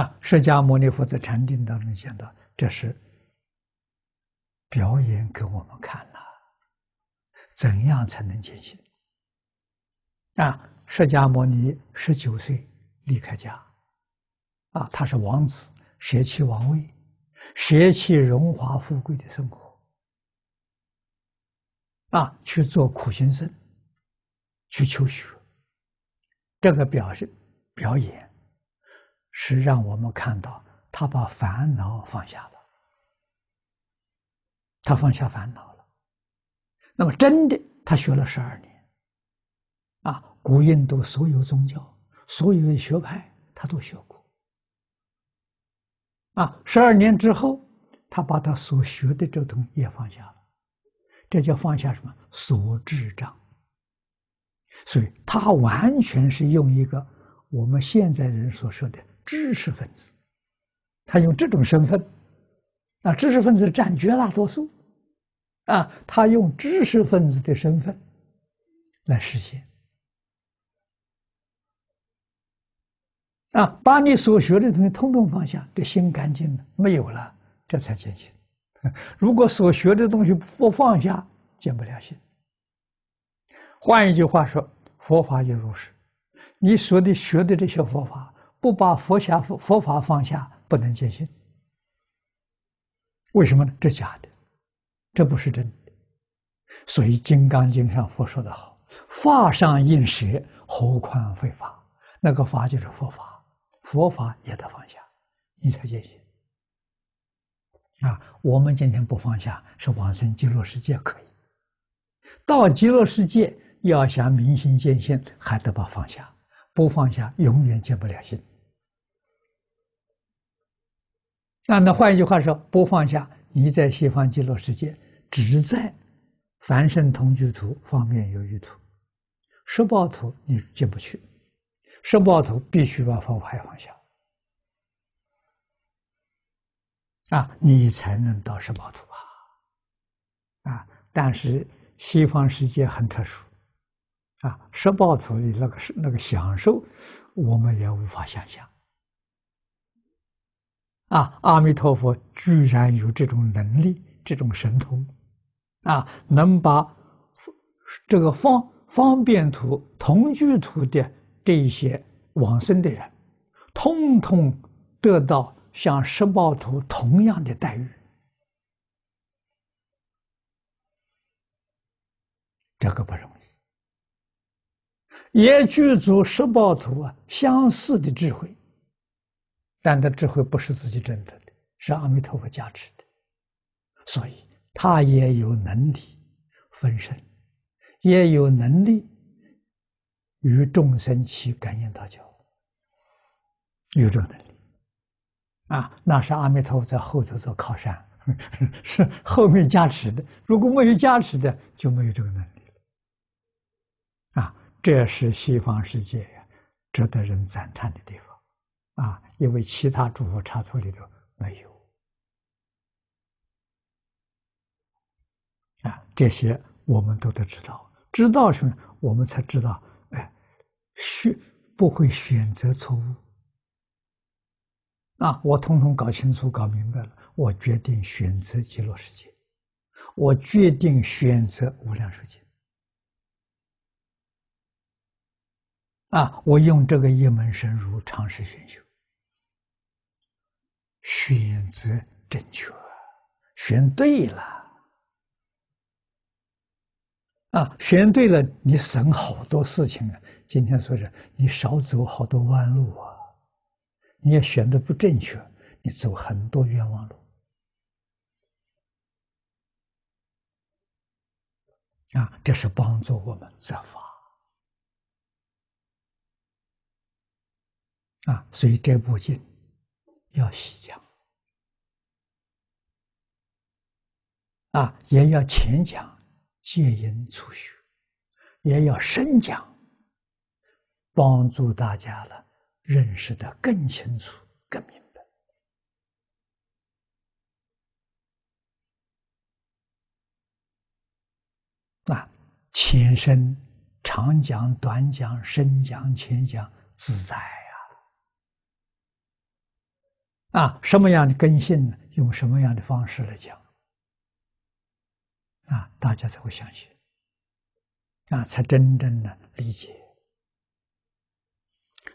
啊，释迦牟尼佛在禅定当中讲到，这是表演给我们看了，怎样才能见性？啊，释迦牟尼十九岁离开家，啊，他是王子。舍弃王位，舍弃荣华富贵的生活，啊，去做苦行僧，去求学。这个表示表演，是让我们看到他把烦恼放下了，他放下烦恼了。那么，真的，他学了十二年，啊，古印度所有宗教、所有的学派，他都学过。啊，十二年之后，他把他所学的这通也放下，了，这叫放下什么？所智障。所以他完全是用一个我们现在人所说的知识分子，他用这种身份，啊，知识分子占绝大多数，啊，他用知识分子的身份来实现。啊！把你所学的东西通通放下，这心干净了，没有了，这才见性。如果所学的东西不放下，见不了心。换一句话说，佛法也如是。你说的学的这些佛法，不把佛下佛佛法放下，不能见性。为什么呢？这假的，这不是真的。所以《金刚经》上佛说的好：“法上应舍，何况非法。”那个法就是佛法。佛法也得放下，你才见行。啊！我们今天不放下，是往生极乐世界可以；到极乐世界，要想明心见性，还得把放下，不放下永远见不了心。那那换一句话说，不放下，你在西方极乐世界，只在凡圣同居图方面有欲土，十报图你进不去。十八图必须把方牌放下，啊，你才能到十八图啊，啊！但是西方世界很特殊，啊，十八图的那个是那个享受，我们也无法想象。啊，阿弥陀佛居然有这种能力，这种神通，啊，能把这个方方便图同居图的。这一些往生的人，通通得到像十报图同样的待遇，这个不容易。也具足十报图啊相似的智慧，但他智慧不是自己挣得的，是阿弥陀佛加持的，所以他也有能力分身，也有能力。与众生起感应，道交，有这个能力啊！那是阿弥陀佛在后头做靠山，是后面加持的。如果没有加持的，就没有这个能力啊！这是西方世界值得人赞叹的地方啊！因为其他诸佛刹土里头没有啊，这些我们都得知道，知道什么？我们才知道。选不会选择错误，啊！我统统搞清楚、搞明白了，我决定选择极乐世界，我决定选择无量寿界，啊！我用这个一门深入，尝试选修，选择正确，选对了，啊！选对了，你省好多事情啊。今天说是你少走好多弯路啊！你也选的不正确，你走很多冤枉路啊！这是帮助我们择法啊，所以这部经要细讲啊，也要浅讲戒淫除学，也要深讲。帮助大家了，认识的更清楚、更明白。啊，前身长讲、短讲、深讲、浅讲，自在呀！啊，什么样的根性呢？用什么样的方式来讲？啊，大家才会相信，啊，才真正的理解。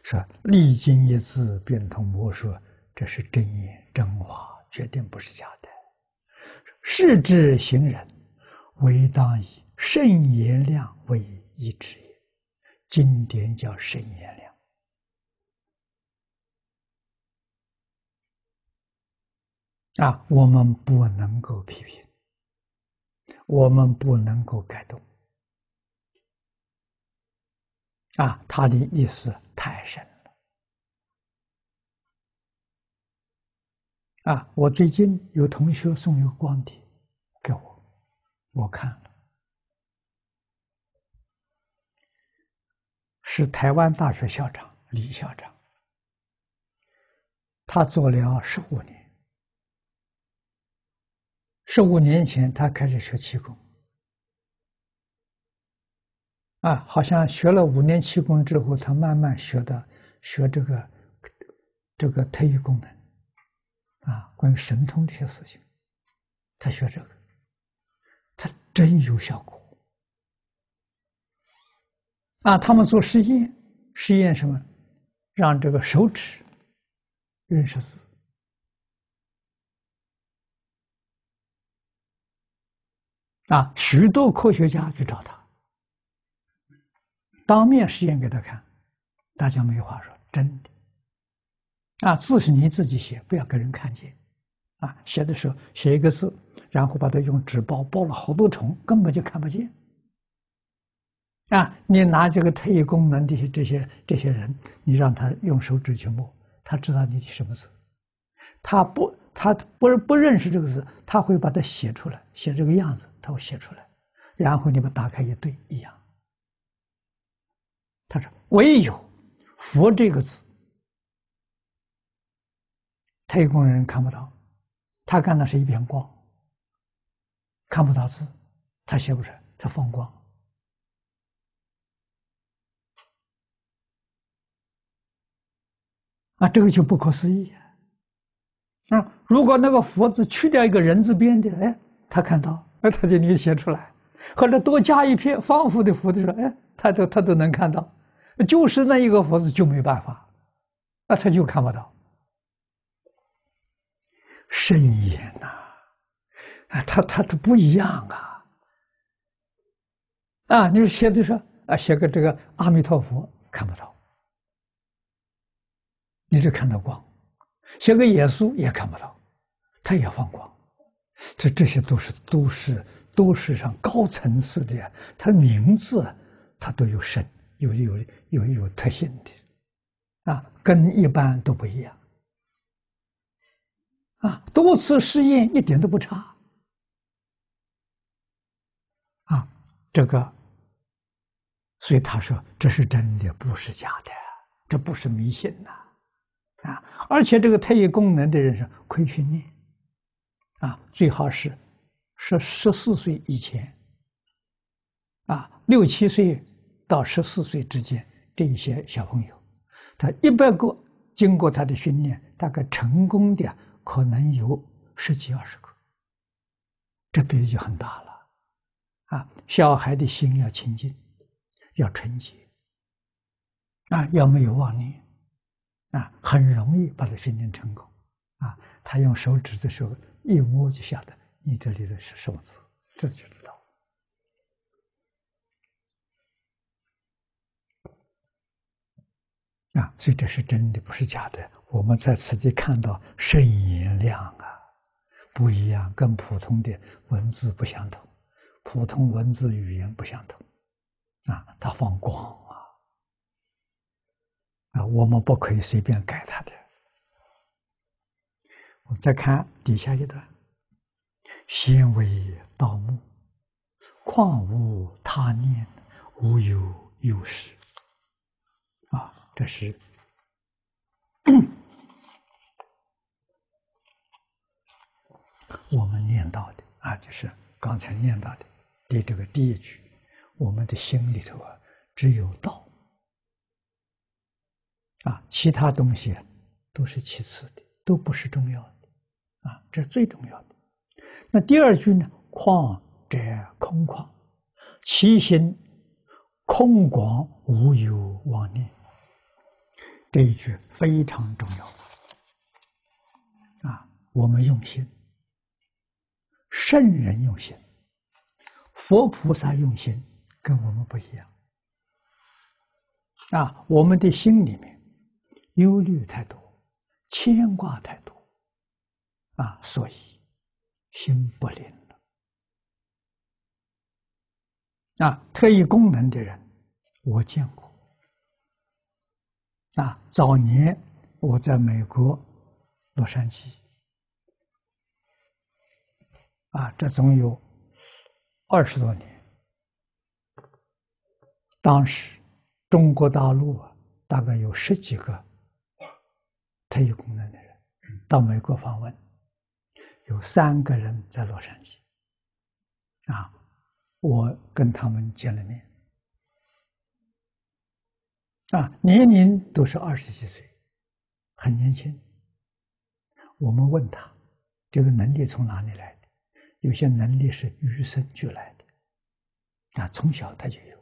说历经一次便通魔说，这是真言真话，绝对不是假的。是之行人，唯当以圣言量为一之也。经典叫圣言量啊，我们不能够批评，我们不能够改动。啊，他的意思。太深了！啊，我最近有同学送一个光碟给我，我看了，是台湾大学校长李校长，他做了十五年，十五年前他开始学气功。啊，好像学了五年气功之后，他慢慢学的学这个这个特异功能，啊，关于神通这些事情，他学这个，他真有效果。啊，他们做实验，实验什么，让这个手指认识字。啊，许多科学家去找他。当面实验给他看，大家没话说，真的。啊，字是你自己写，不要给人看见。啊，写的时候写一个字，然后把它用纸包，包了好多重，根本就看不见。啊，你拿这个特异功能的这些这些人，你让他用手指去摸，他知道你的什么字。他不，他不不认识这个字，他会把它写出来，写这个样子，他会写出来，然后你们打开一对一样。他说：“我也有‘佛’这个字，太空人看不到，他看到是一片光，看不到字，他写不出来，他放光。啊，这个就不可思议啊，如果那个‘佛’字去掉一个人字边的，哎，他看到，哎，他就能写出来；或者多加一片仿佛”的‘佛’的时候，哎，他都他都能看到。”就是那一个佛字就没办法，那他就看不到，神眼呐，啊，他他他不一样啊，啊，你说写的说啊，写个这个阿弥陀佛看不到，你就看到光，写个耶稣也看不到，他也放光，这这些都是都是都是上高层次的，他名字他都有神。有有有有特性的，啊，跟一般都不一样，啊，多次试验一点都不差，啊，这个，所以他说这是真的，不是假的，这不是迷信呐，啊，而且这个特异功能的人是亏训练，啊，最好是十十四岁以前，啊，六七岁。到十四岁之间，这一些小朋友，他一百个经过他的训练，大概成功的可能有十几二十个，这比例就很大了。啊，小孩的心要清净，要纯洁，啊，要没有妄念，啊，很容易把他训练成功。啊，他用手指的时候一摸就晓得，你这里的是什么字，这就知道。啊，所以这是真的，不是假的。我们在此地看到圣言量啊，不一样，跟普通的文字不相同，普通文字语言不相同，啊，它放光啊，啊，我们不可以随便改它的。我们再看底下一段：心为盗墓，况无他念，无有有失，啊。这是我们念到的啊，就是刚才念到的。第这个第一句，我们的心里头啊，只有道啊，其他东西都是其次的，都不是重要的啊，这是最重要的。那第二句呢？旷者空旷，其心空广，无有妄念。这一句非常重要啊！我们用心，圣人用心，佛菩萨用心，跟我们不一样啊！我们的心里面忧虑太多，牵挂太多啊，所以心不灵了啊！特异功能的人，我见过。啊，早年我在美国洛杉矶啊，这总有二十多年。当时中国大陆啊，大概有十几个特异功能的人到美国访问，有三个人在洛杉矶啊，我跟他们见了面。啊，年龄都是二十几岁，很年轻。我们问他，这个能力从哪里来的？有些能力是与生俱来的，啊，从小他就有。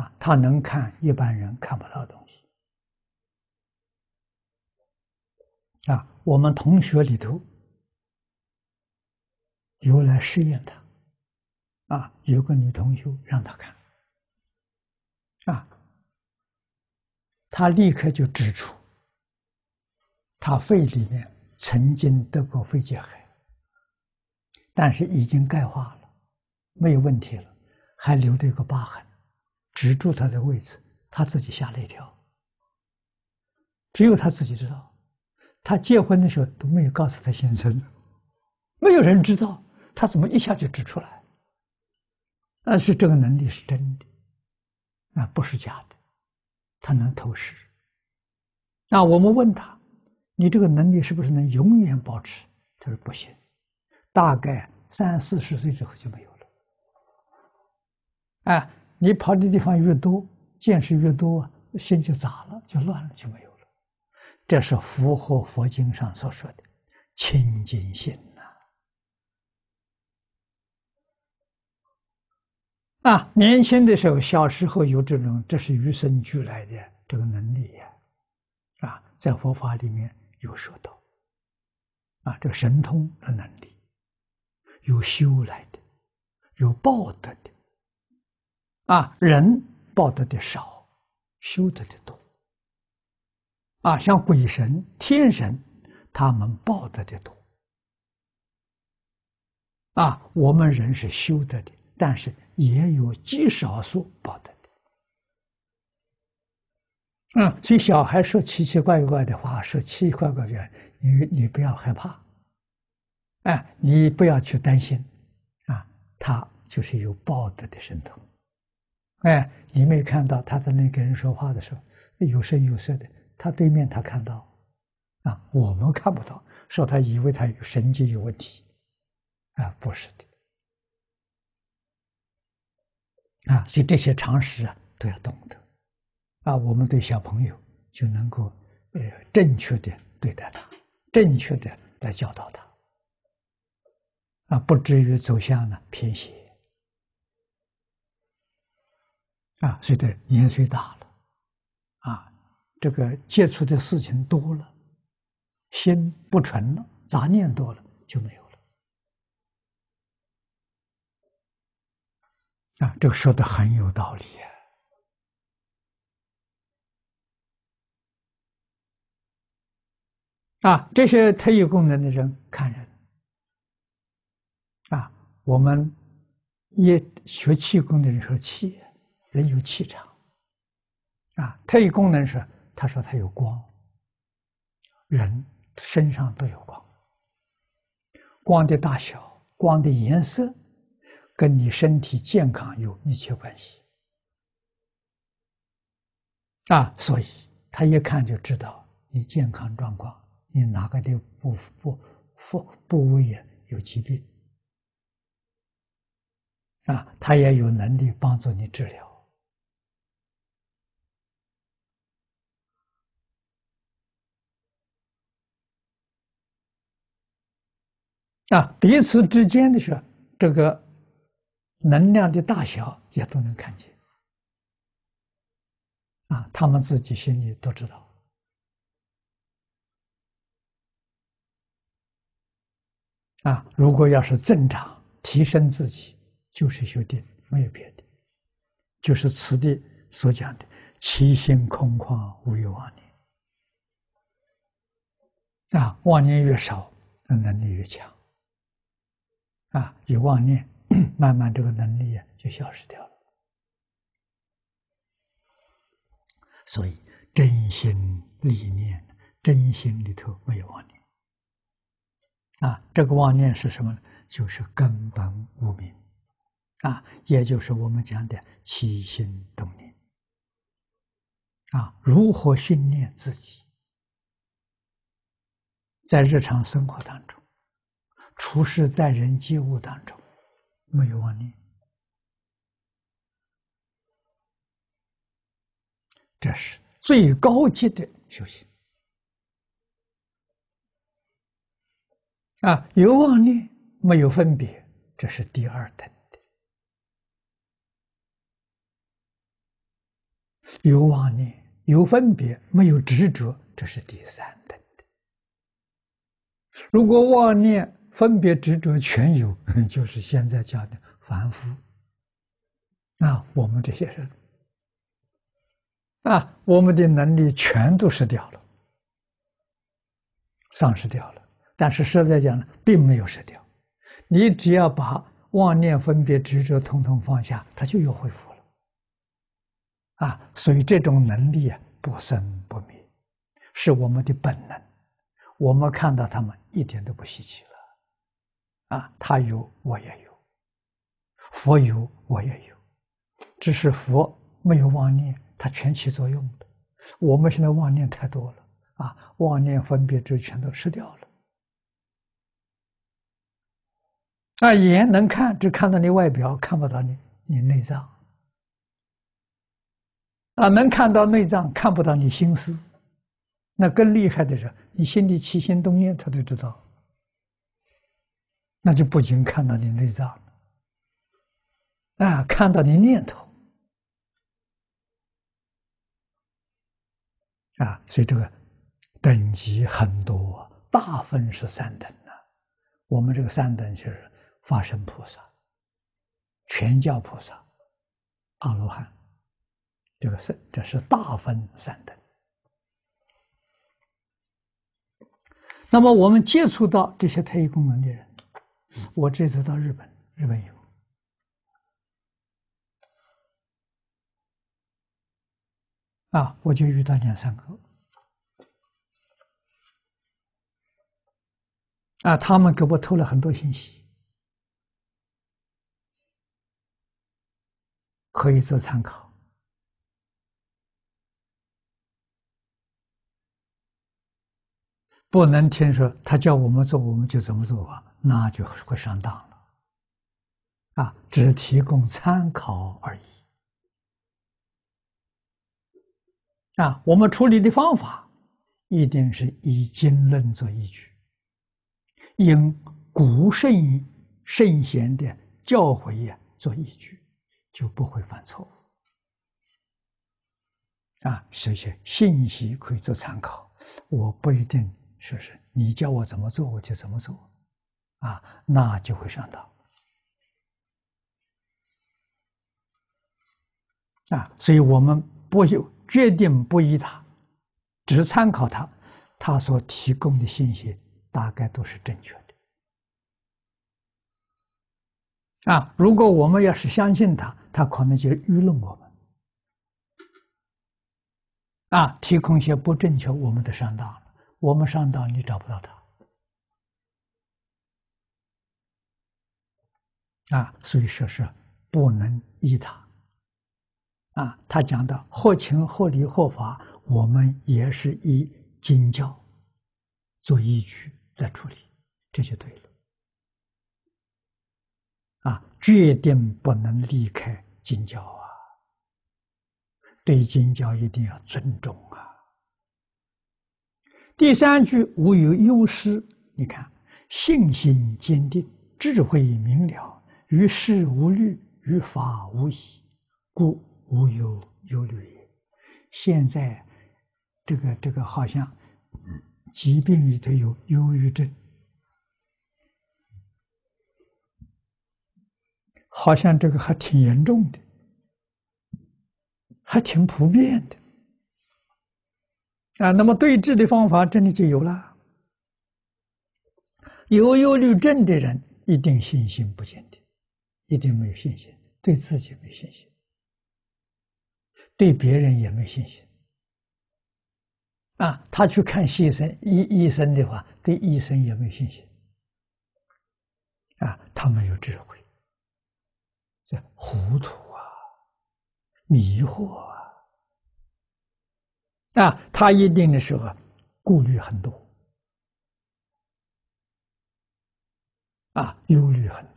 啊，他能看一般人看不到的东西。啊，我们同学里头，有来试验他，啊，有个女同学让他看。他立刻就指出，他肺里面曾经得过肺结核，但是已经钙化了，没有问题了，还留着一个疤痕，止住他的位置。他自己吓了一跳，只有他自己知道。他结婚的时候都没有告诉他先生，没有人知道他怎么一下就指出来。但是这个能力是真的，那不是假的。他能透视，那我们问他，你这个能力是不是能永远保持？他说不行，大概三四十岁之后就没有了。哎，你跑的地方越多，见识越多，心就杂了，就乱了，就没有了。这是符合佛经上所说的清净心。啊，年轻的时候，小时候有这种，这是与生俱来的这个能力呀，啊，在佛法里面有说到，啊，这神通的能力，有修来的，有报得的，啊，人报得的少，修得的多，啊，像鬼神、天神，他们报得的多，啊，我们人是修得的，但是。也有极少数报的，嗯，所以小孩说奇奇怪怪的话，说奇奇怪怪的，你你不要害怕，哎，你不要去担心，啊，他就是有报德的神通，哎，你没看到他在那跟人说话的时候有声有色的，他对面他看到，啊，我们看不到，说他以为他有神经有问题，啊，不是的。啊，所以这些常识啊都要懂得，啊，我们对小朋友就能够呃正确的对待他，正确的来教导他，啊，不至于走向呢偏斜。啊，随着年岁大了，啊，这个接触的事情多了，心不纯了，杂念多了就没有。啊，这个说的很有道理啊。啊，这些特异功能的人看人，啊，我们也学气功的人说气，人有气场。啊，特异功能是他说他有光，人身上都有光，光的大小，光的颜色。跟你身体健康有密切关系啊，所以他一看就知道你健康状况，你哪个的部部部部位有疾病啊，他也有能力帮助你治疗啊，彼此之间的是这个。能量的大小也都能看见啊，他们自己心里都知道啊。如果要是正常提升自己，就是修定，没有别的，就是此地所讲的“其心空旷，无有妄念”。啊，妄念越少，能力越强啊，有妄念。慢慢，这个能力就消失掉了。所以，真心理念，真心里头没有妄念啊。这个妄念是什么呢？就是根本无明啊，也就是我们讲的起心动念啊。如何训练自己，在日常生活当中，处事待人接物当中？没有妄念，这是最高级的修行。啊，有妄念没有分别，这是第二等的；有妄念有分别没有执着，这是第三等的。如果妄念，分别执着全有，就是现在讲的凡夫。啊，我们这些人，啊，我们的能力全都失掉了，丧失掉了。但是实在讲呢，并没有失掉。你只要把妄念、分别、执着统统放下，它就又恢复了。啊，所以这种能力啊，不生不灭，是我们的本能。我们看到他们，一点都不稀奇了。啊，他有，我也有；佛有，我也有。只是佛没有妄念，他全起作用的。我们现在妄念太多了啊，妄念分别之全都失掉了。那眼能看，只看到你外表，看不到你你内脏；啊，能看到内脏，看不到你心思。那更厉害的是，你心里起心动念，他都知道。那就不仅看到你内脏，啊，看到你念头，啊，所以这个等级很多，大分是三等啊。我们这个三等就是法身菩萨、全教菩萨、阿罗汉，这个是这是大分三等。那么我们接触到这些特异功能的人。我这次到日本，日本有啊，我就遇到两三个啊，他们给我透了很多信息，可以做参考，不能听说他叫我们做，我们就怎么做吧。那就会上当了，啊，只提供参考而已。啊，我们处理的方法一定是以经论做依据，用古圣圣贤的教诲呀做依据，就不会犯错误。啊，首些信息可以做参考，我不一定说是你教我怎么做，我就怎么做。啊，那就会上当啊！所以我们不有决定不依他，只参考他，他所提供的信息大概都是正确的啊。如果我们要是相信他，他可能就愚弄我们啊，提供一些不正确，我们的上当了。我们上当，你找不到他。啊，所以说是不能依他。啊，他讲的或情或理或法，我们也是以经教做依据来处理，这就对了。啊，决定不能离开经教啊，对经教一定要尊重啊。第三句，无有忧失，你看信心坚定，智慧明了。于事无虑，于法无依，故无忧忧虑也。现在，这个这个好像，疾病里头有忧郁症，好像这个还挺严重的，还挺普遍的啊。那么对治的方法，这里就有了。有忧虑症的人，一定信心不坚定。一定没有信心，对自己没信心，对别人也没信心，啊，他去看医生，医医生的话，对医生也没有信心，啊，他没有智慧，这糊涂啊，迷惑啊，啊，他一定的时候顾虑很多，啊，忧虑很。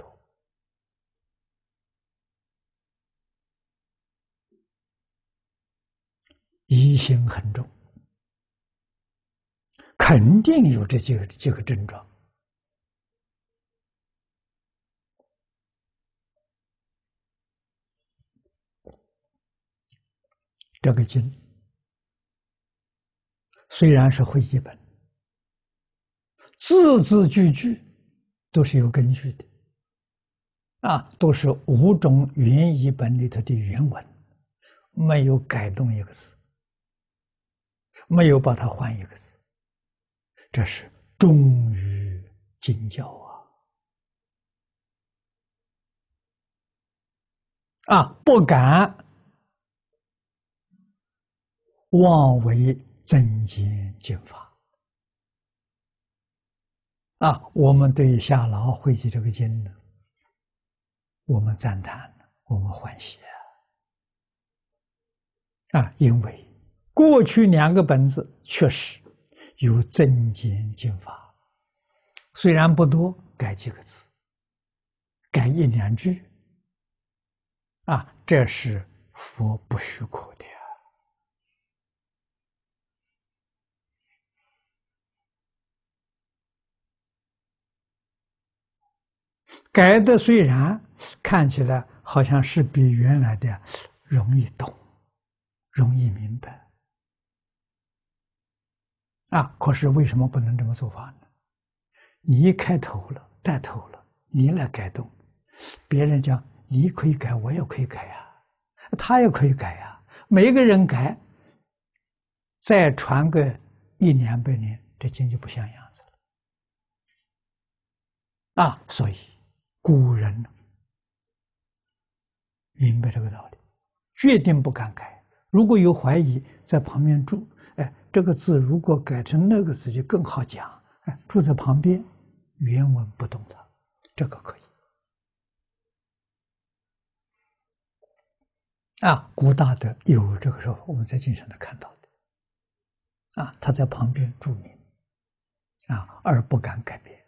疑心很重，肯定有这几个几个症状。这个经虽然是会译本，字字句句都是有根据的，啊，都是五种原译本里头的原文，没有改动一个字。没有把他换一个字，这是终于惊教啊！啊，不敢妄为真经经法啊！我们对夏老会集这个经呢，我们赞叹，我们欢喜啊！因为。过去两个本子确实有增减经法，虽然不多改几个字，改一两句，啊，这是佛不许可的。改的虽然看起来好像是比原来的容易懂，容易明白。啊！可是为什么不能这么做法呢？你一开头了，带头了，你来改动，别人讲，你可以改，我也可以改呀，他也可以改呀，每一个人改，再传个一年半年，这经就不像样子了。啊！所以古人明白这个道理，决定不敢改。如果有怀疑，在旁边住。这个字如果改成那个字就更好讲。哎，住在旁边，原文不懂的，这个可以。啊，古大德有这个时候我们在经上的看到的。啊，他在旁边注明，啊，而不敢改变。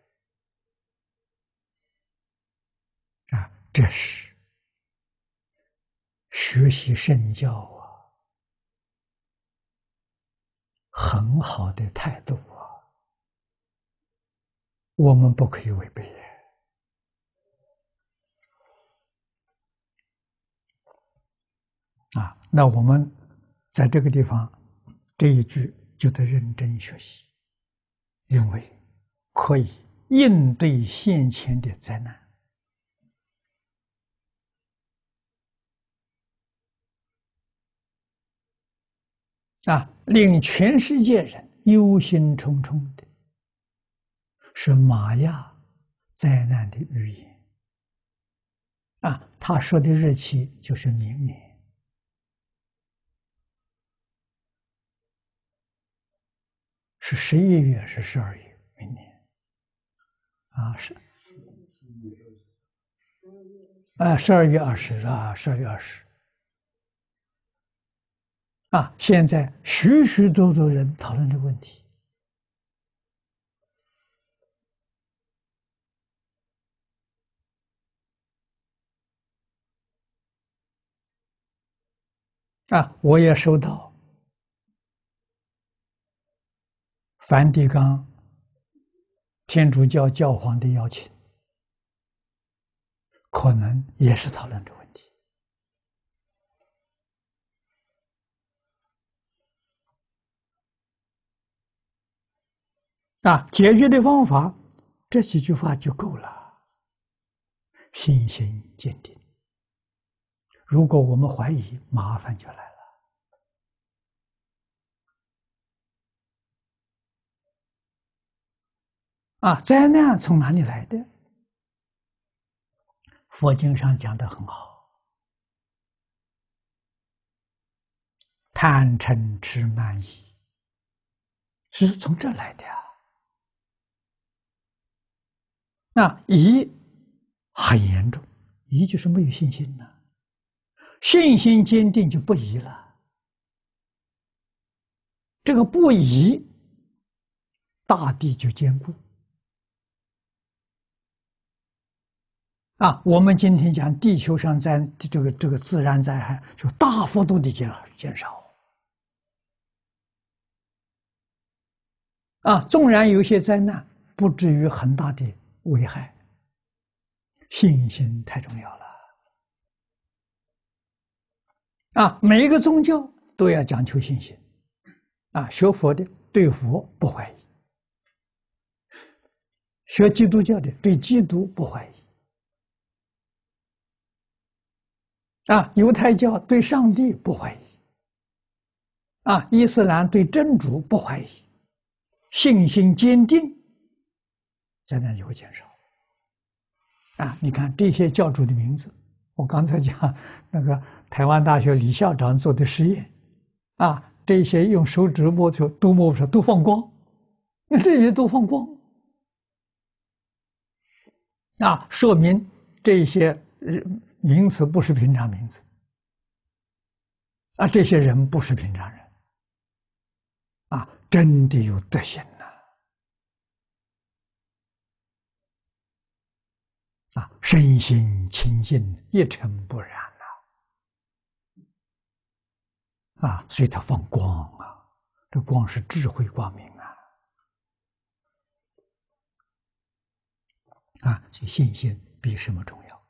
啊，这是学习圣教。很好的态度啊，我们不可以违背。啊，那我们在这个地方这一句就得认真学习，因为可以应对现前的灾难。啊，令全世界人忧心忡忡的是玛雅灾难的预言。啊，他说的日期就是明年，是十一月，是十二月，明年。啊，是，哎，十二月二十啊，十二月二十。啊！现在许许多多人讨论这个问题。啊，我也收到梵蒂冈天主教教皇的邀请，可能也是讨论中。那解决的方法，这几句话就够了。信心坚定。如果我们怀疑，麻烦就来了。啊，灾难从哪里来的？佛经上讲的很好，“贪嗔痴慢疑”，是从这来的啊。那移很严重，移就是没有信心的，信心坚定就不移了。这个不移，大地就坚固。啊，我们今天讲地球上在这个这个自然灾害就大幅度的减减少。啊，纵然有些灾难，不至于很大的。危害，信心太重要了啊！每一个宗教都要讲求信心啊，学佛的对佛不怀疑，学基督教的对基督不怀疑啊，犹太教对上帝不怀疑啊，伊斯兰对真主不怀疑，信心坚定。灾难就会减少啊！你看这些教主的名字，我刚才讲那个台湾大学李校长做的实验，啊，这些用手指摸球都摸不出，都放光，那这些都放光，啊，说明这些人名词不是平常名字，啊，这些人不是平常人，啊，真的有德行。啊，身心清净，一尘不染了，啊，所以他放光啊，这光是智慧光明啊，啊，所以信心比什么重要？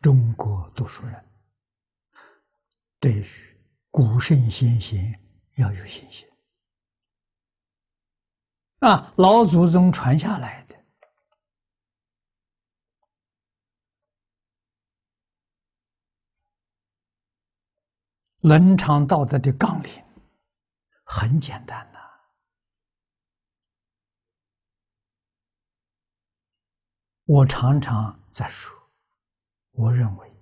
中国读书人对于古圣先贤要有信心啊，老祖宗传下来的。伦常道德的纲领，很简单呐。我常常在说，我认为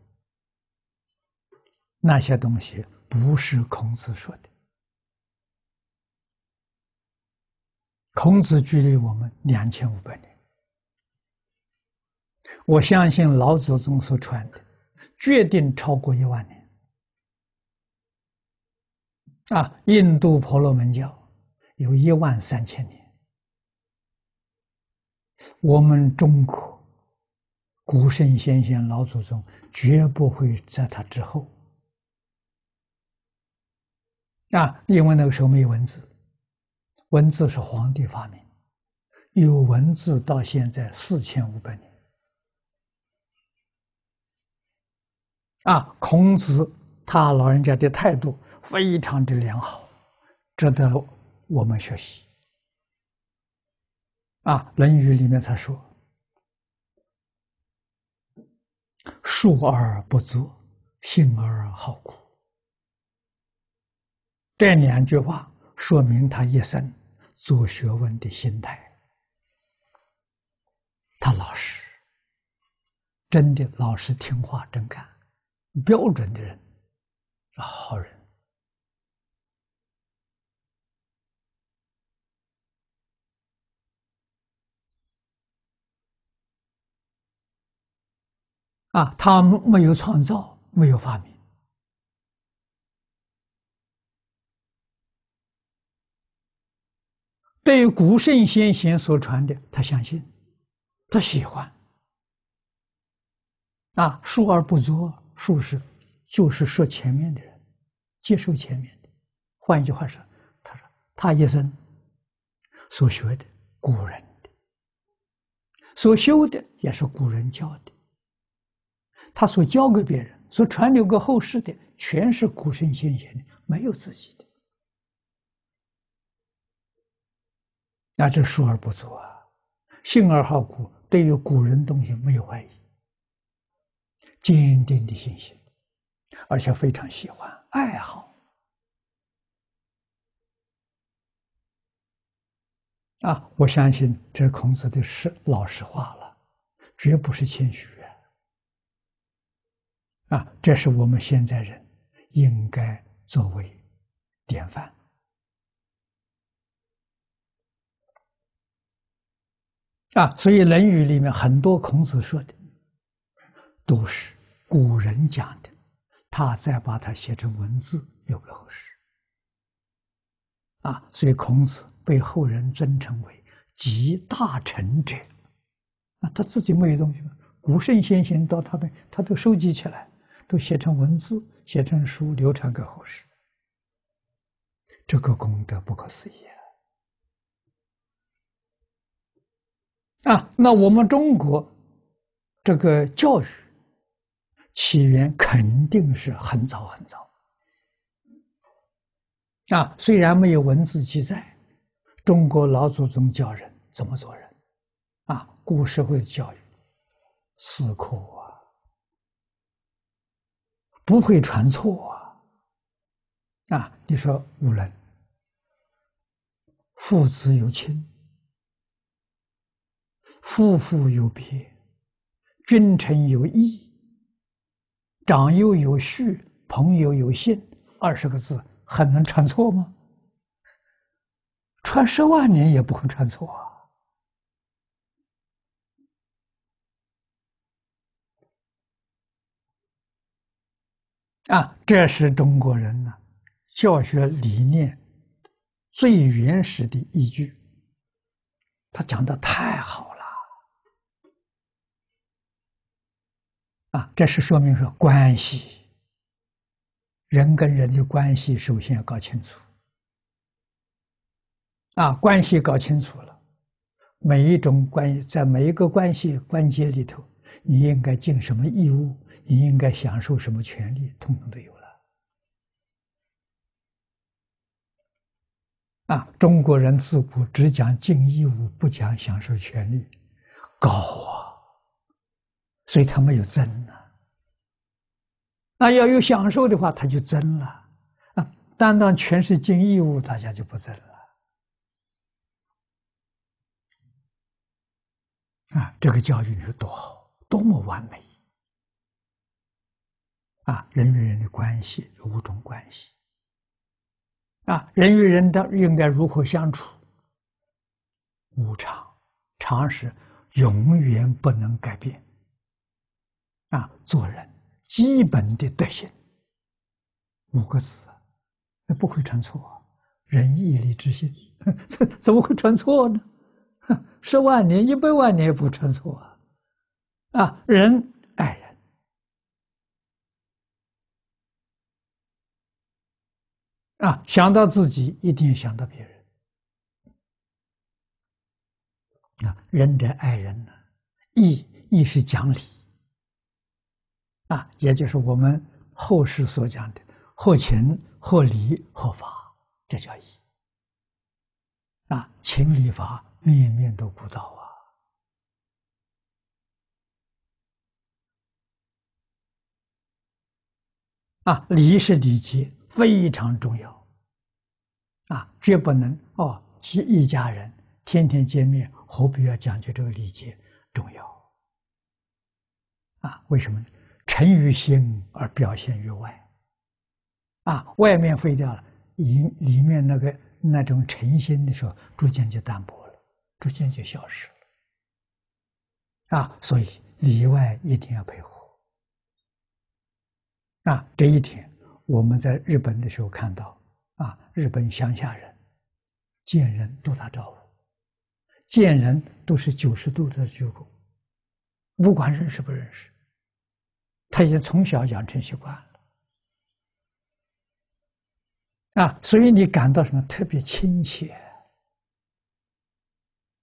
那些东西不是孔子说的。孔子距离我们两千五百年，我相信老祖宗所传的，绝定超过一万年。啊，印度婆罗门教有一万三千年，我们中国古圣先贤老祖宗绝不会在他之后。啊，因为那个时候没有文字，文字是皇帝发明，有文字到现在四千五百年。啊，孔子他老人家的态度。非常的良好，值得我们学习。啊，《论语》里面他说：“述而不足，信而好古。”这两句话说明他一生做学问的心态。他老实，真的老实听话、真干，标准的人是好人。啊，他没没有创造，没有发明。对于古圣先贤所传的，他相信，他喜欢。啊，数而不足，数是就是说前面的人，接受前面的。换一句话说，他说他一生所学的古人的，所修的也是古人教的。他所教给别人，所传留给后世的，全是古圣先贤的，没有自己的。那这数而不足啊！幸而好古，对于古人东西没有怀疑，坚定的信心，而且非常喜欢爱好。啊，我相信这孔子的诗，老实话了，绝不是谦虚。啊，这是我们现在人应该作为典范。啊，所以《论语》里面很多孔子说的，都是古人讲的，他再把它写成文字，有个合适。啊，所以孔子被后人尊称为集大成者。啊，他自己没有东西吗？古圣先贤到他的，他都收集起来。都写成文字，写成书，流传给后世。这个功德不可思议啊！啊，那我们中国这个教育起源肯定是很早很早啊，虽然没有文字记载，中国老祖宗教人怎么做人啊，古社会的教育，死苦。不会传错啊！啊，你说五伦：父子有亲，夫妇有别，君臣有义，长幼有序，朋友有信。二十个字，很能传错吗？传十万年也不会传错啊！啊，这是中国人呢教学理念最原始的依据。他讲的太好了啊！这是说明说关系，人跟人的关系首先要搞清楚啊，关系搞清楚了，每一种关系在每一个关系关节里头。你应该尽什么义务？你应该享受什么权利？统统都有了。啊，中国人自古只讲尽义务，不讲享受权利，高啊！所以他没有争呐。那要有享受的话，他就争了。啊，单单全是尽义务，大家就不争了。啊，这个教育有多好！多么完美！啊，人与人的关系有五种关系。啊，人与人的应该如何相处？无常，常识永远不能改变。啊，做人基本的德行，五个字，那不会传错仁义礼智信，这怎么会传错呢？十万年、一百万年也不传错啊！啊，仁爱人。啊，想到自己，一定要想到别人。啊，仁者爱人呢？义，义是讲理。啊，也就是我们后世所讲的或情、或理、或法，这叫义。啊，情、理、法，面面都不到啊。啊，礼是礼节，非常重要。啊，绝不能哦，其一家人天天见面，何必要讲究这个礼节重要？啊，为什么？呢？诚于心而表现于外。啊，外面废掉了，里里面那个那种诚心的时候，逐渐就淡薄了，逐渐就消失了。啊，所以里外一定要配合。那这一天，我们在日本的时候看到，啊，日本乡下人，见人都打招呼，见人都是九十度的鞠躬，不管认识不认识，他已经从小养成习惯了。啊，所以你感到什么特别亲切？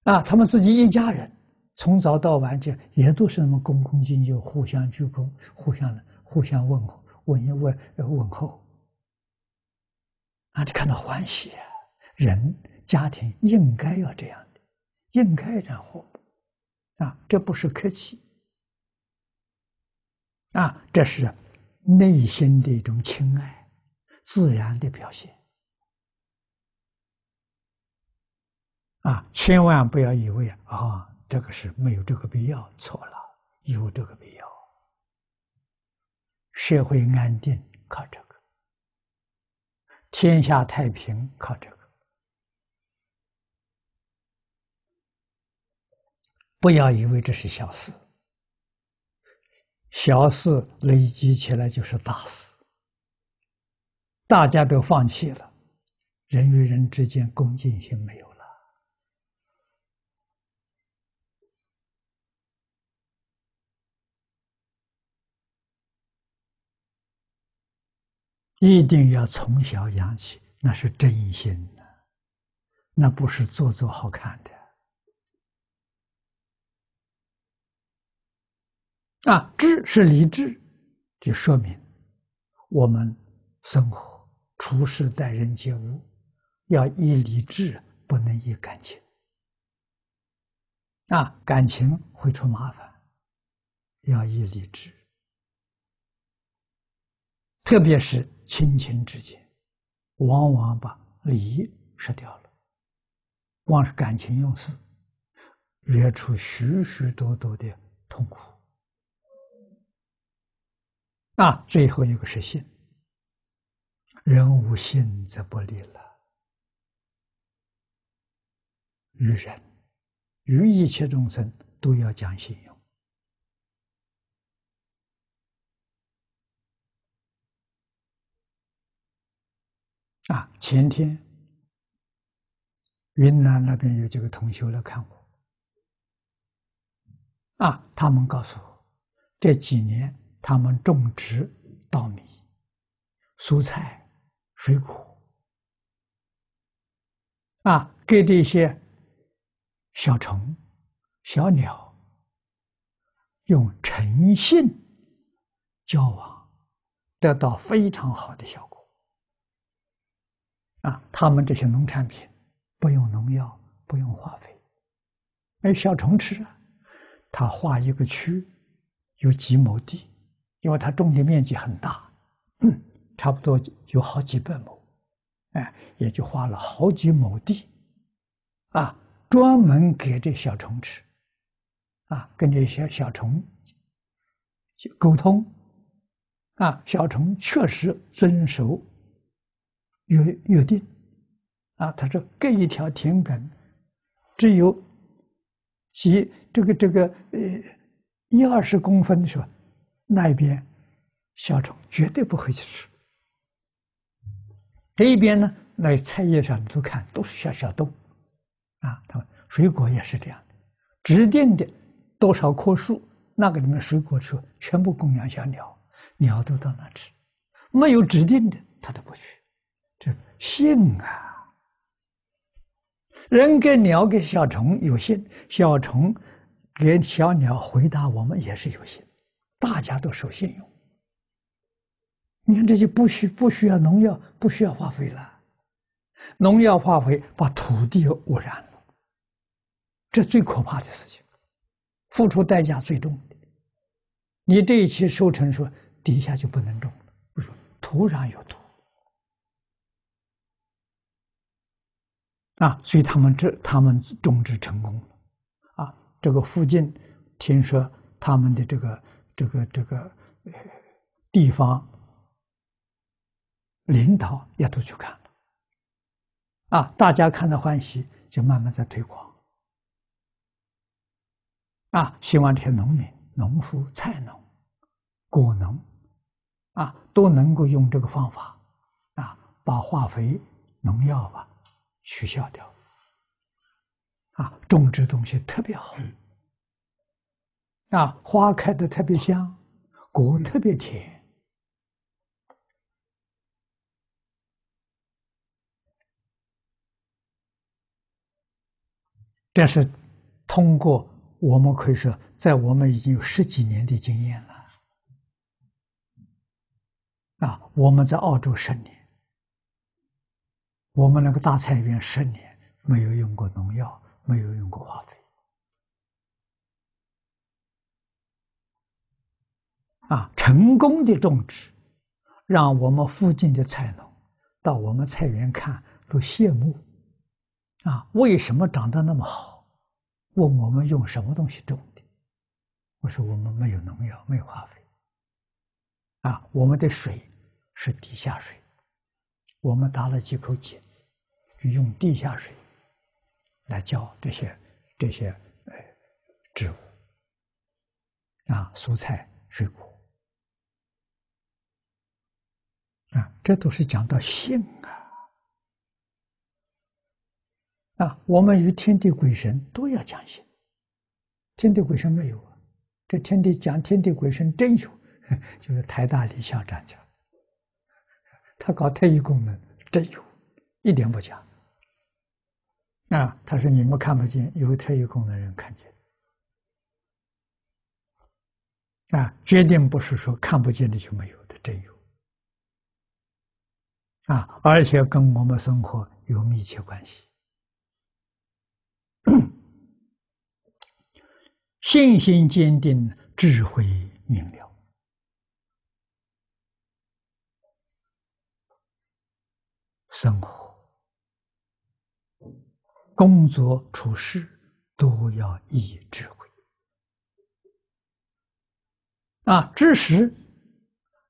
啊，他们自己一家人，从早到晚就也都是那么恭恭敬敬，互相鞠躬，互相互相问候。问一问问候，啊！你看到欢喜人家庭应该要这样的，应该这样活，啊！这不是客气，啊！这是内心的一种情爱，自然的表现，啊！千万不要以为啊，这个是没有这个必要，错了，有这个必要。社会安定靠这个，天下太平靠这个。不要以为这是小事，小事累积起来就是大事。大家都放弃了，人与人之间恭敬心没有。一定要从小养起，那是真心的，那不是做做好看的。啊，智是理智就说明，我们生活处事待人接物，要以理智，不能以感情。啊，感情会出麻烦，要以理智。特别是亲情之间，往往把礼失掉了，光是感情用事，惹出许许多多的痛苦。那最后一个是信，人无信则不立了。与人，与一切众生都要讲信用。啊，前天云南那边有几个同学来看我。啊，他们告诉我，这几年他们种植稻米、蔬菜、水果，啊，给这些小虫、小鸟用诚信交往，得到非常好的效果。啊，他们这些农产品不用农药，不用化肥，哎，小虫吃啊。他划一个区，有几亩地，因为他种的面积很大，差不多有好几百亩，哎，也就划了好几亩地，啊，专门给这小虫吃，啊，跟这些小虫沟通，啊，小虫确实遵守。约约定，啊，他说，各一条田埂，只有几这个这个呃一二十公分是吧？那一边小虫绝对不会去吃。这一边呢，那菜叶上你都看都是小小洞，啊，他们水果也是这样的，指定的多少棵树，那个里面水果树全部供养小鸟，鸟都到那吃，没有指定的，它都不去。信啊！人给鸟给小虫有信，小虫给小鸟回答我们也是有信，大家都守信用。你看，这就不需不需要农药，不需要化肥了。农药化肥把土地污染了，这最可怕的事情，付出代价最重的。你这一期收成说，底下就不能种了，说土壤有毒。啊，所以他们这他们种植成功了，啊，这个附近听说他们的这个这个这个地方领导也都去看了，啊，大家看到欢喜，就慢慢在推广，啊，希望这些农民、农夫、菜农、果农，啊，都能够用这个方法，啊，把化肥、农药吧。取消掉，啊，种植东西特别好，啊，花开的特别香，果特别甜。这是通过我们可以说，在我们已经有十几年的经验了，啊，我们在澳洲十年。我们那个大菜园十年没有用过农药，没有用过化肥，啊，成功的种植，让我们附近的菜农到我们菜园看都羡慕，啊，为什么长得那么好？问我们用什么东西种的？我说我们没有农药，没有化肥，啊，我们的水是地下水。我们打了几口井，就用地下水来浇这些这些植物啊，蔬菜、水果啊，这都是讲到性啊。啊，我们与天地鬼神都要讲性，天地鬼神没有啊，这天地讲天地鬼神真有，就是台大李校长讲。他搞特异功能，真有，一点不假。啊，他说你们看不见，有特异功能人看见。啊，绝对不是说看不见的就没有的，真有。啊，而且跟我们生活有密切关系。信心坚定，智慧明了。生活、工作、处事都要以智慧啊，知识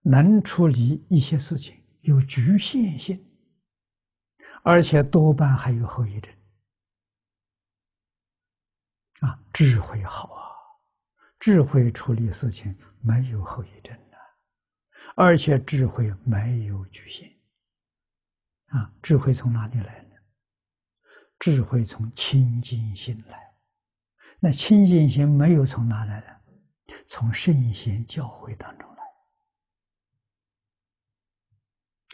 能处理一些事情，有局限性，而且多半还有后遗症啊。智慧好啊，智慧处理事情没有后遗症啊，而且智慧没有局限。啊，智慧从哪里来呢？智慧从清净心来。那清净心没有从哪来的？从圣贤教诲当中来。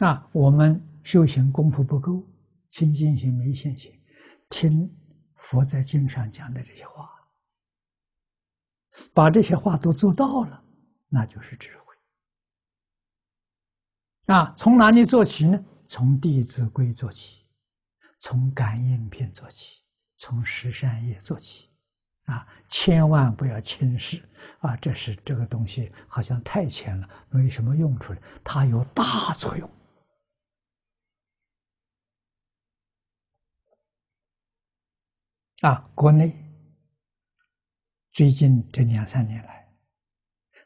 那我们修行功夫不够，清净心没信心，听佛在经上讲的这些话，把这些话都做到了，那就是智慧。啊，从哪里做起呢？从《弟子规》做起，从《感应篇》做起，从《十善业》做起，啊，千万不要轻视啊！这是这个东西好像太浅了，没什么用处了，它有大作用啊！国内最近这两三年来，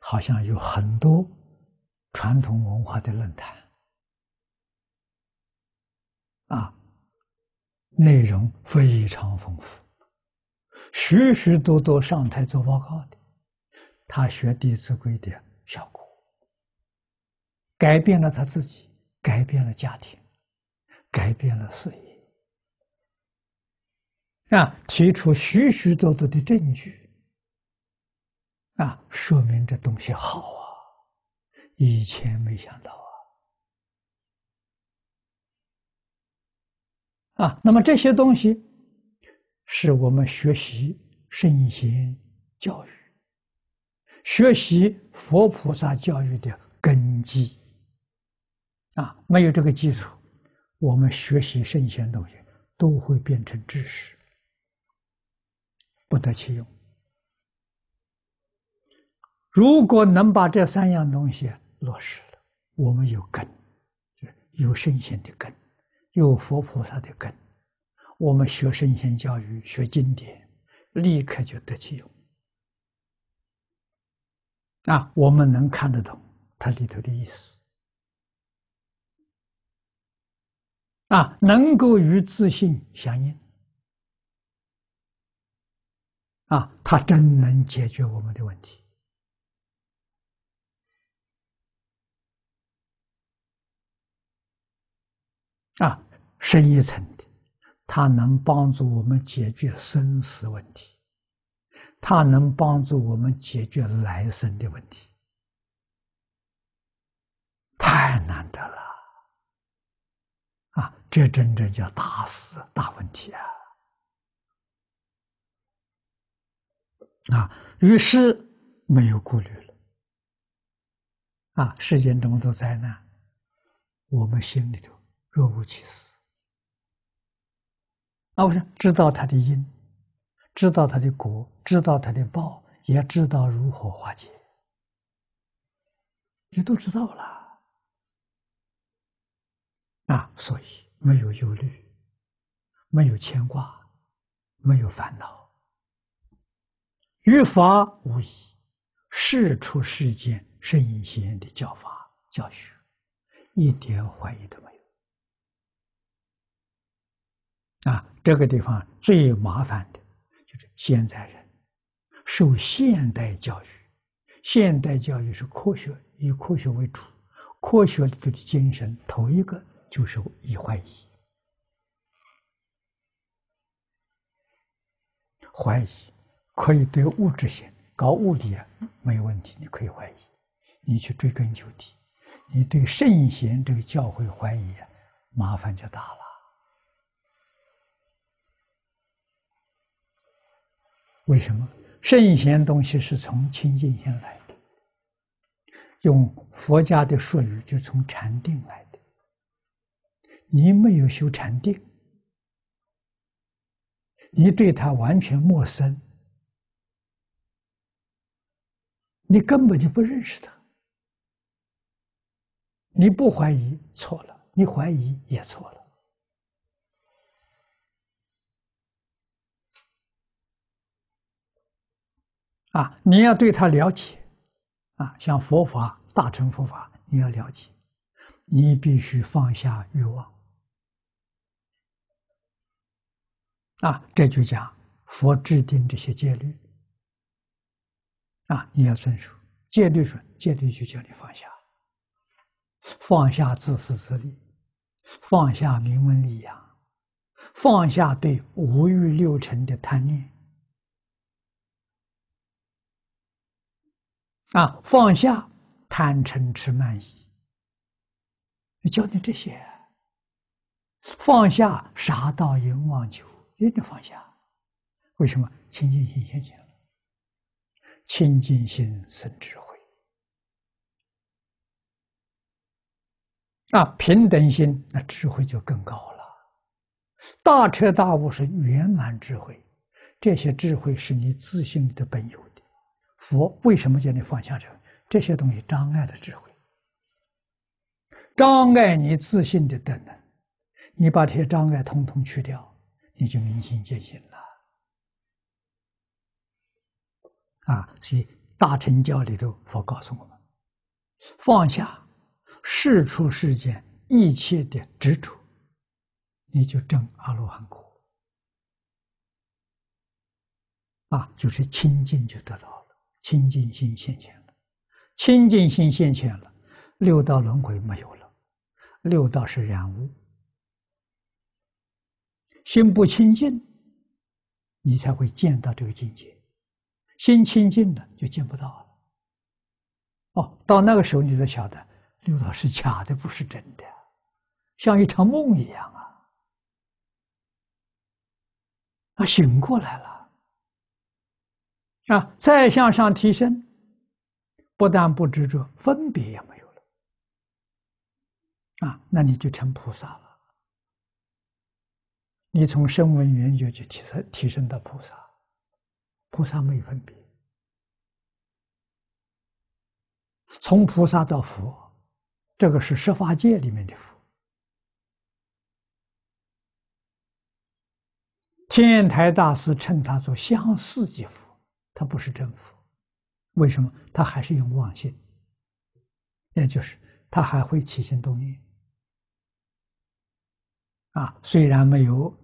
好像有很多传统文化的论坛。啊，内容非常丰富，许许多多上台做报告的，他学《弟子规》的效果，改变了他自己，改变了家庭，改变了事业。啊，提出许许多多的证据，啊，说明这东西好啊，以前没想到。啊，那么这些东西，是我们学习圣贤教育、学习佛菩萨教育的根基。啊，没有这个基础，我们学习圣贤东西都会变成知识，不得其用。如果能把这三样东西落实了，我们有根，就是有圣贤的根。有佛菩萨的根，我们学圣贤教育、学经典，立刻就得其用。啊，我们能看得懂它里头的意思。啊，能够与自信相应。啊，它真能解决我们的问题。啊，深一层的，它能帮助我们解决生死问题，它能帮助我们解决来生的问题，太难得了。啊，这真正叫大事、大问题啊！啊，于是没有顾虑了。啊，世间这么多灾难，我们心里头。若无其事，那我说知道他的因，知道他的果，知道他的报，也知道如何化解，也都知道了，啊，所以没有忧虑，没有牵挂，没有烦恼，于法无疑，是出世间圣贤的教法教学，一点怀疑都没有。啊，这个地方最麻烦的，就是现在人受现代教育。现代教育是科学，以科学为主。科学里头的精神，头一个就是以怀疑。怀疑可以对物质性搞物理啊，没有问题，你可以怀疑。你去追根究底，你对圣贤这个教会怀疑啊，麻烦就大了。为什么圣贤东西是从清净心来的？用佛家的术语，就从禅定来的。你没有修禅定，你对他完全陌生，你根本就不认识他。你不怀疑错了，你怀疑也错了。啊，你要对他了解，啊，像佛法、大乘佛法，你要了解，你必须放下欲望。啊，这就讲佛制定这些戒律，啊，你要遵守戒律，说戒律就叫你放下，放下自私自利，放下名闻利养，放下对五欲六尘的贪念。啊，放下贪嗔痴慢疑，就教你这些。放下杀盗淫妄求，也得放下。为什么？清净心现前了，清净心生智慧。啊，平等心，那智慧就更高了。大彻大悟是圆满智慧，这些智慧是你自信的本有。佛为什么叫你放下这这些东西障碍的智慧，障碍你自信的等等，你把这些障碍统统去掉，你就明心见性了。啊，所以大乘教里头，佛告诉我们，放下世出世间一切的执着，你就证阿罗汉果。啊，就是清净就得到了。清净心现前了，清净心现前了，六道轮回没有了，六道是染污。心不清净，你才会见到这个境界；心清净了，就见不到了。哦，到那个时候，你才晓得六道是假的，不是真的，像一场梦一样啊！啊，醒过来了。啊，再向上提升，不但不执着，分别也没有了。啊，那你就成菩萨了。你从声闻缘觉就提升提升到菩萨，菩萨没有分别。从菩萨到佛，这个是十法界里面的佛。天台大师称他做相似即佛。他不是正佛，为什么？他还是用妄心，也就是他还会起心动念啊。虽然没有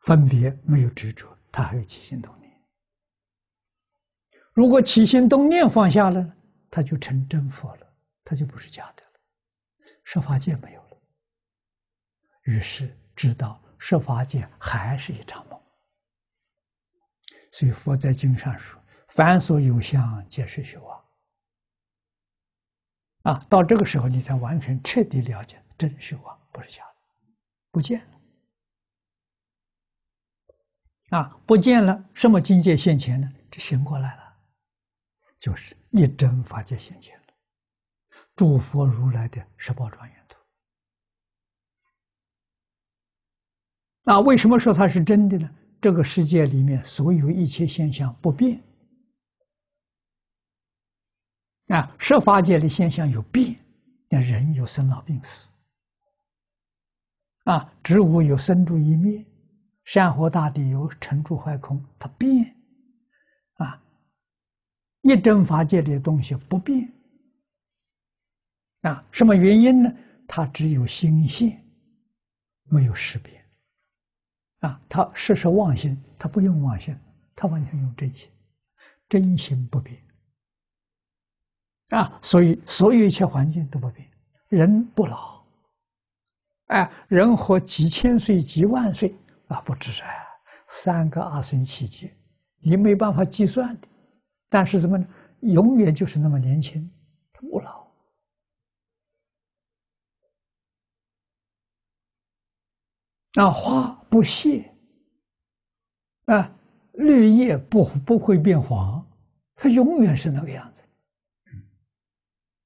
分别，没有执着，他还有起心动念。如果起心动念放下了，他就成正佛了，他就不是假的了，设法界没有了。于是知道设法界还是一场。所以，佛在经上说：“凡所有相，皆是虚妄。”啊，到这个时候，你才完全彻底了解，真实妄不是假的，不见了啊，不见了！什么境界现前呢？就醒过来了，就是一真法界现前了。诸佛如来的十八庄严图啊，为什么说它是真的呢？这个世界里面所有一切现象不变啊，设法界的现象有变，那人有生老病死啊，植物有生住一灭，山河大地有成住坏空，它变啊，一真法界的东西不变啊，什么原因呢？它只有心现，没有识别。啊，他事时妄心，他不用妄心，他完全用真心，真心不变，啊，所以所有一切环境都不变，人不老，哎，人活几千岁、几万岁啊，不止哎，三个阿僧奇劫，你没办法计算的，但是什么呢？永远就是那么年轻，不老。啊，花。不谢啊，绿叶不不会变黄，它永远是那个样子。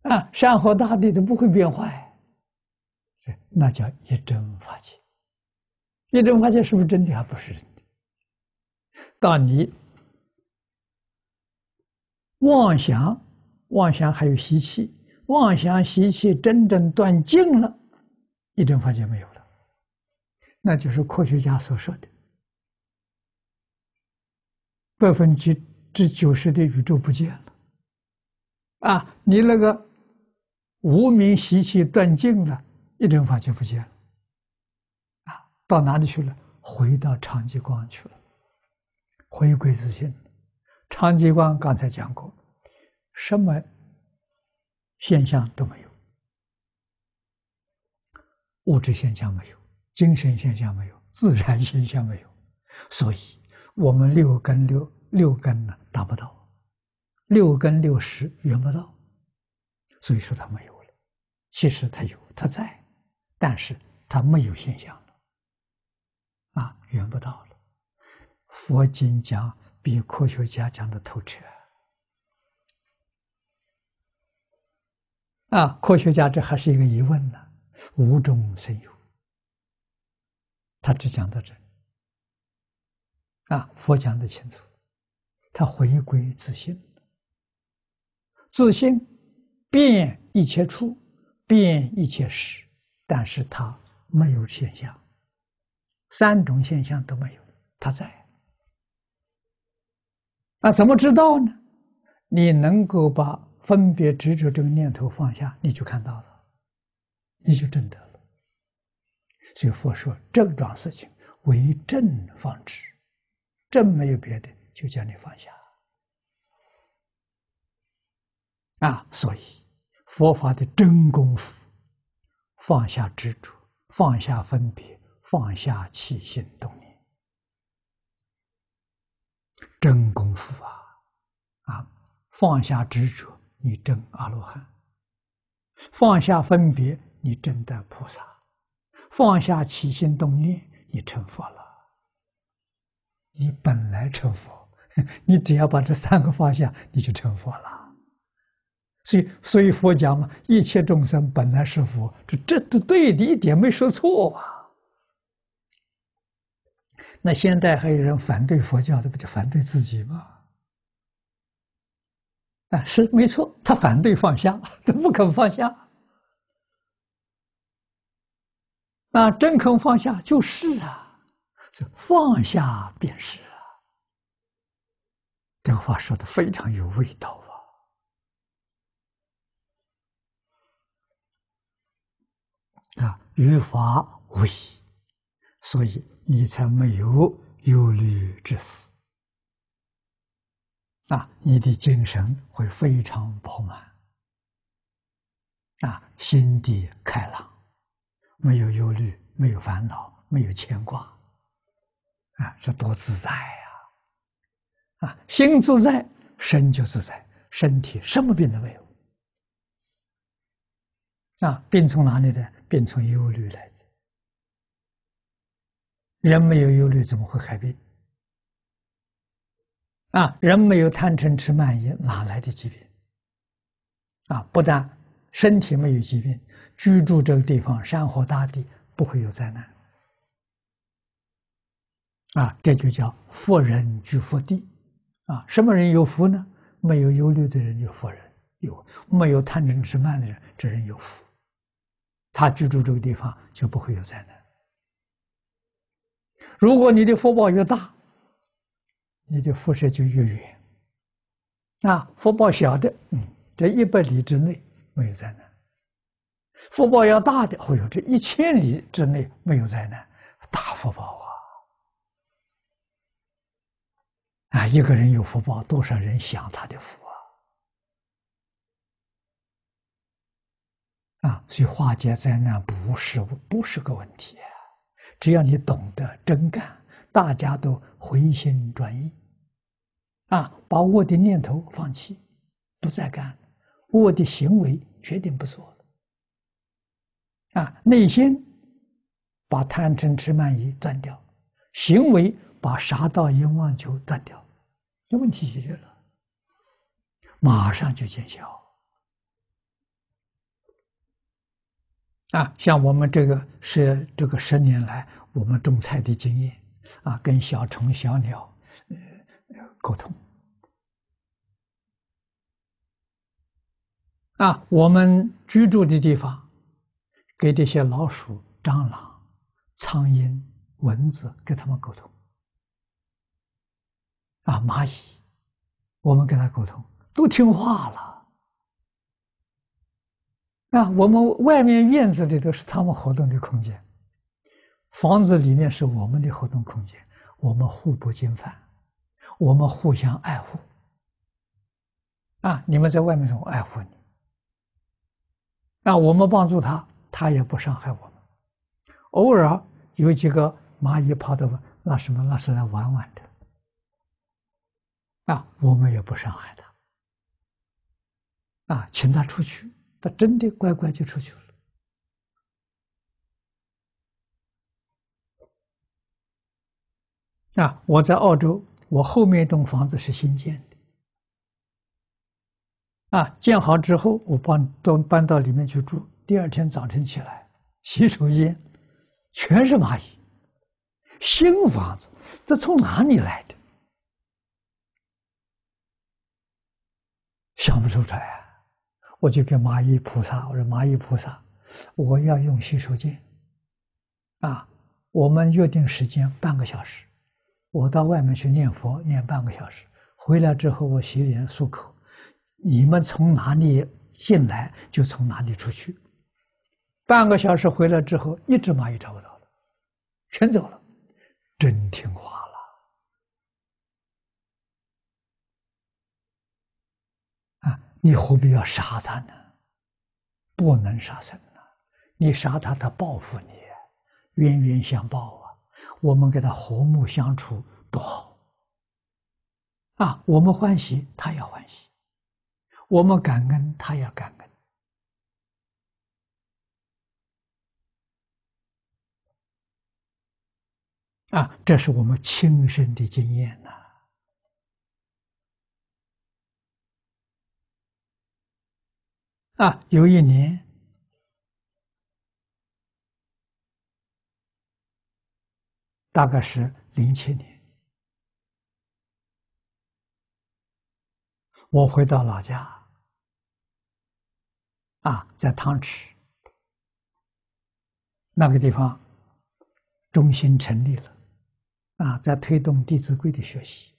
啊，山河大地都不会变坏，是那叫一真法界。一真法界是不是真的？还不是真的。到你妄想、妄想还有习气，妄想习气真正断尽了，一真法界没有。那就是科学家所说的，百分之之九十的宇宙不见了。啊，你那个无名习气断尽了，一阵法就不见了，啊，到哪里去了？回到长寂光去了，回归自信长寂光刚才讲过，什么现象都没有，物质现象没有。精神现象没有，自然现象没有，所以，我们六根六六根呢达不到，六根六识圆不到，所以说它没有了。其实它有，它在，但是它没有现象了，啊，缘不到了。佛经讲比科学家讲的透彻，啊，科学家这还是一个疑问呢，无中生有。他只讲到这，啊，佛讲的清楚，他回归自信，自信变一切出，变一切时，但是他没有现象，三种现象都没有，他在，那怎么知道呢？你能够把分别执着这个念头放下，你就看到了，你就证得。所以佛说，这桩事情为正方之，正没有别的，就叫你放下啊！所以佛法的真功夫，放下执着，放下分别，放下起心动念，真功夫啊！啊，放下执着，你证阿罗汉；放下分别，你证得菩萨。放下起心动念，你成佛了。你本来成佛，你只要把这三个放下，你就成佛了。所以，所以佛讲嘛，一切众生本来是佛，这这都对的，一点没说错啊。那现在还有人反对佛教，的，不就反对自己吗？啊，是没错，他反对放下，他不肯放下。那真肯放下就是啊，这放下便是啊，这话说的非常有味道啊。啊，于法无疑，所以你才没有忧虑之死。啊，你的精神会非常饱满，啊，心地开朗。没有忧虑，没有烦恼，没有牵挂，啊，这多自在呀！啊，心自在，身就自在，身体什么病都没有。啊，病从哪里来？病从忧虑来。人没有忧虑，怎么会害病？啊，人没有贪嗔痴慢疑，哪来的疾病？啊，不但。身体没有疾病，居住这个地方，山河大地不会有灾难。啊，这就叫富人居福地。啊，什么人有福呢？没有忧虑的人有福人，有没有贪嗔痴慢的人，这人有福，他居住这个地方就不会有灾难。如果你的福报越大，你的辐射就越远。啊，福报小的，嗯，在一百里之内。没有灾难，福报要大的。会有这一千里之内没有灾难，大福报啊！啊，一个人有福报，多少人享他的福啊！啊，所以化解灾难不是不是个问题，只要你懂得真干，大家都回心转意，啊，把我的念头放弃，不再干。我的行为决定不做了，啊，内心把贪嗔痴慢疑断掉，行为把杀盗淫妄求断掉，这问题解决了，马上就见效。啊，像我们这个是这个十年来我们种菜的经验啊，跟小虫小鸟呃沟通。啊，我们居住的地方，给这些老鼠、蟑螂、苍蝇、蚊子，跟他们沟通。啊，蚂蚁，我们跟他沟通，都听话了。啊，我们外面院子里都是他们活动的空间，房子里面是我们的活动空间，我们互不侵犯，我们互相爱护。啊，你们在外面说我爱护你？让我们帮助他，他也不伤害我们。偶尔有几个蚂蚁跑到那什么，那是来玩玩的。啊，我们也不伤害他。啊，请他出去，他真的乖乖就出去了。啊，我在澳洲，我后面一栋房子是新建。啊，建好之后我搬都搬到里面去住。第二天早晨起来，洗手间全是蚂蚁。新房子，这从哪里来的？想不出来。啊！我就给蚂蚁菩萨我说：“蚂蚁菩萨，我要用洗手间。”啊，我们约定时间半个小时，我到外面去念佛念半个小时，回来之后我洗脸漱口。你们从哪里进来，就从哪里出去。半个小时回来之后，一只蚂蚁找不到了，全走了，真听话了。啊，你何必要杀他呢？不能杀生呢。你杀他，他报复你，冤冤相报啊。我们给他和睦相处多好啊！我们欢喜，他也欢喜。我们感恩，他要感恩啊！这是我们亲身的经验呐！啊，有一年，大概是零七年，我回到老家。啊，在汤池那个地方，中心成立了，啊，在推动弟子规的学习，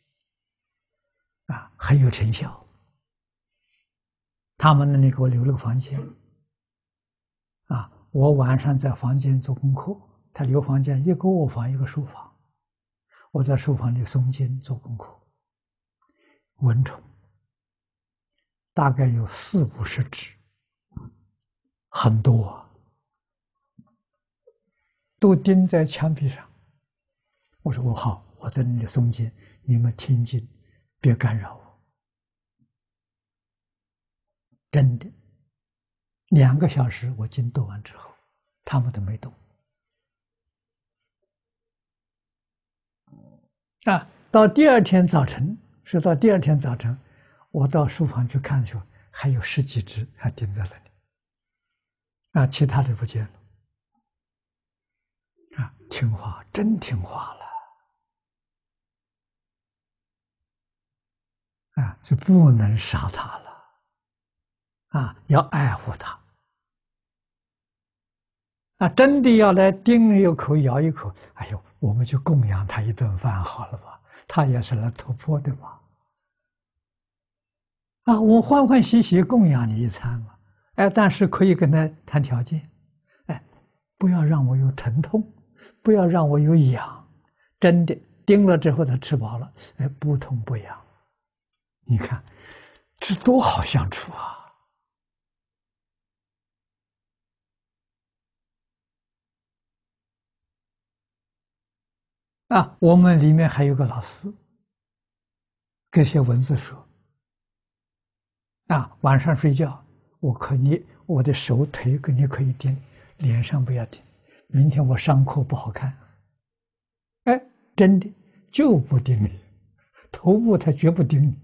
啊，很有成效。他们那里给我留了个房间，啊，我晚上在房间做功课，他留房间，一个卧房，一个书房，我在书房里诵经做功课。蚊虫大概有四五十只。很多，都钉在墙壁上。我说：“我好，我在那里诵经，你们听经，别干扰我。”真的，两个小时我经读完之后，他们都没动。啊，到第二天早晨，是到第二天早晨，我到书房去看去，还有十几只还钉在那。那其他的不见了啊！听话，真听话了啊！就不能杀他了啊！要爱护他啊！真的要来叮一口咬一口，哎呦，我们就供养他一顿饭好了吧？他也是来突破的嘛啊！我欢欢喜喜供养你一餐嘛。哎，但是可以跟他谈条件，哎，不要让我有疼痛，不要让我有痒，真的叮了之后，他吃饱了，哎，不痛不痒，你看这多好相处啊！啊，我们里面还有个老师跟些文字说，啊，晚上睡觉。我可以，我的手腿肯定可以顶，脸上不要顶。明天我上课不好看，哎，真的就不顶你，头部他绝不顶你，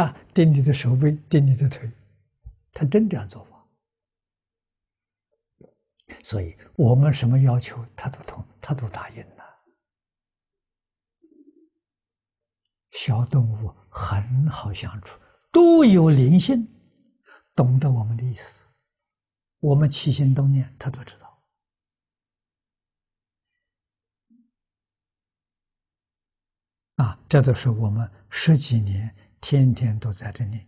啊，顶你的手背，顶你的腿，他真这样做法。所以，我们什么要求他都通，他都答应了。小动物很好相处，都有灵性。懂得我们的意思，我们起心动念，他都知道。啊，这都是我们十几年天天都在这里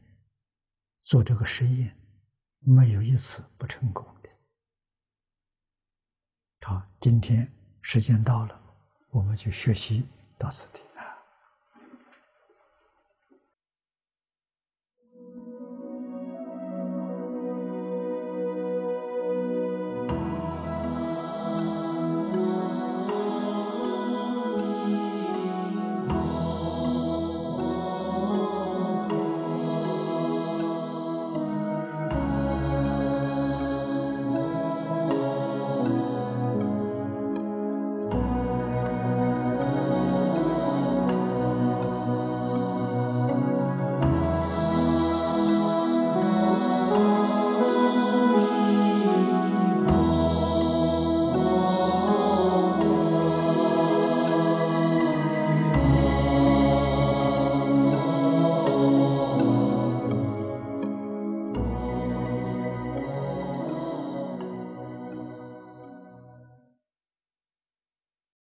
做这个实验，没有一次不成功的。好，今天时间到了，我们就学习到此地。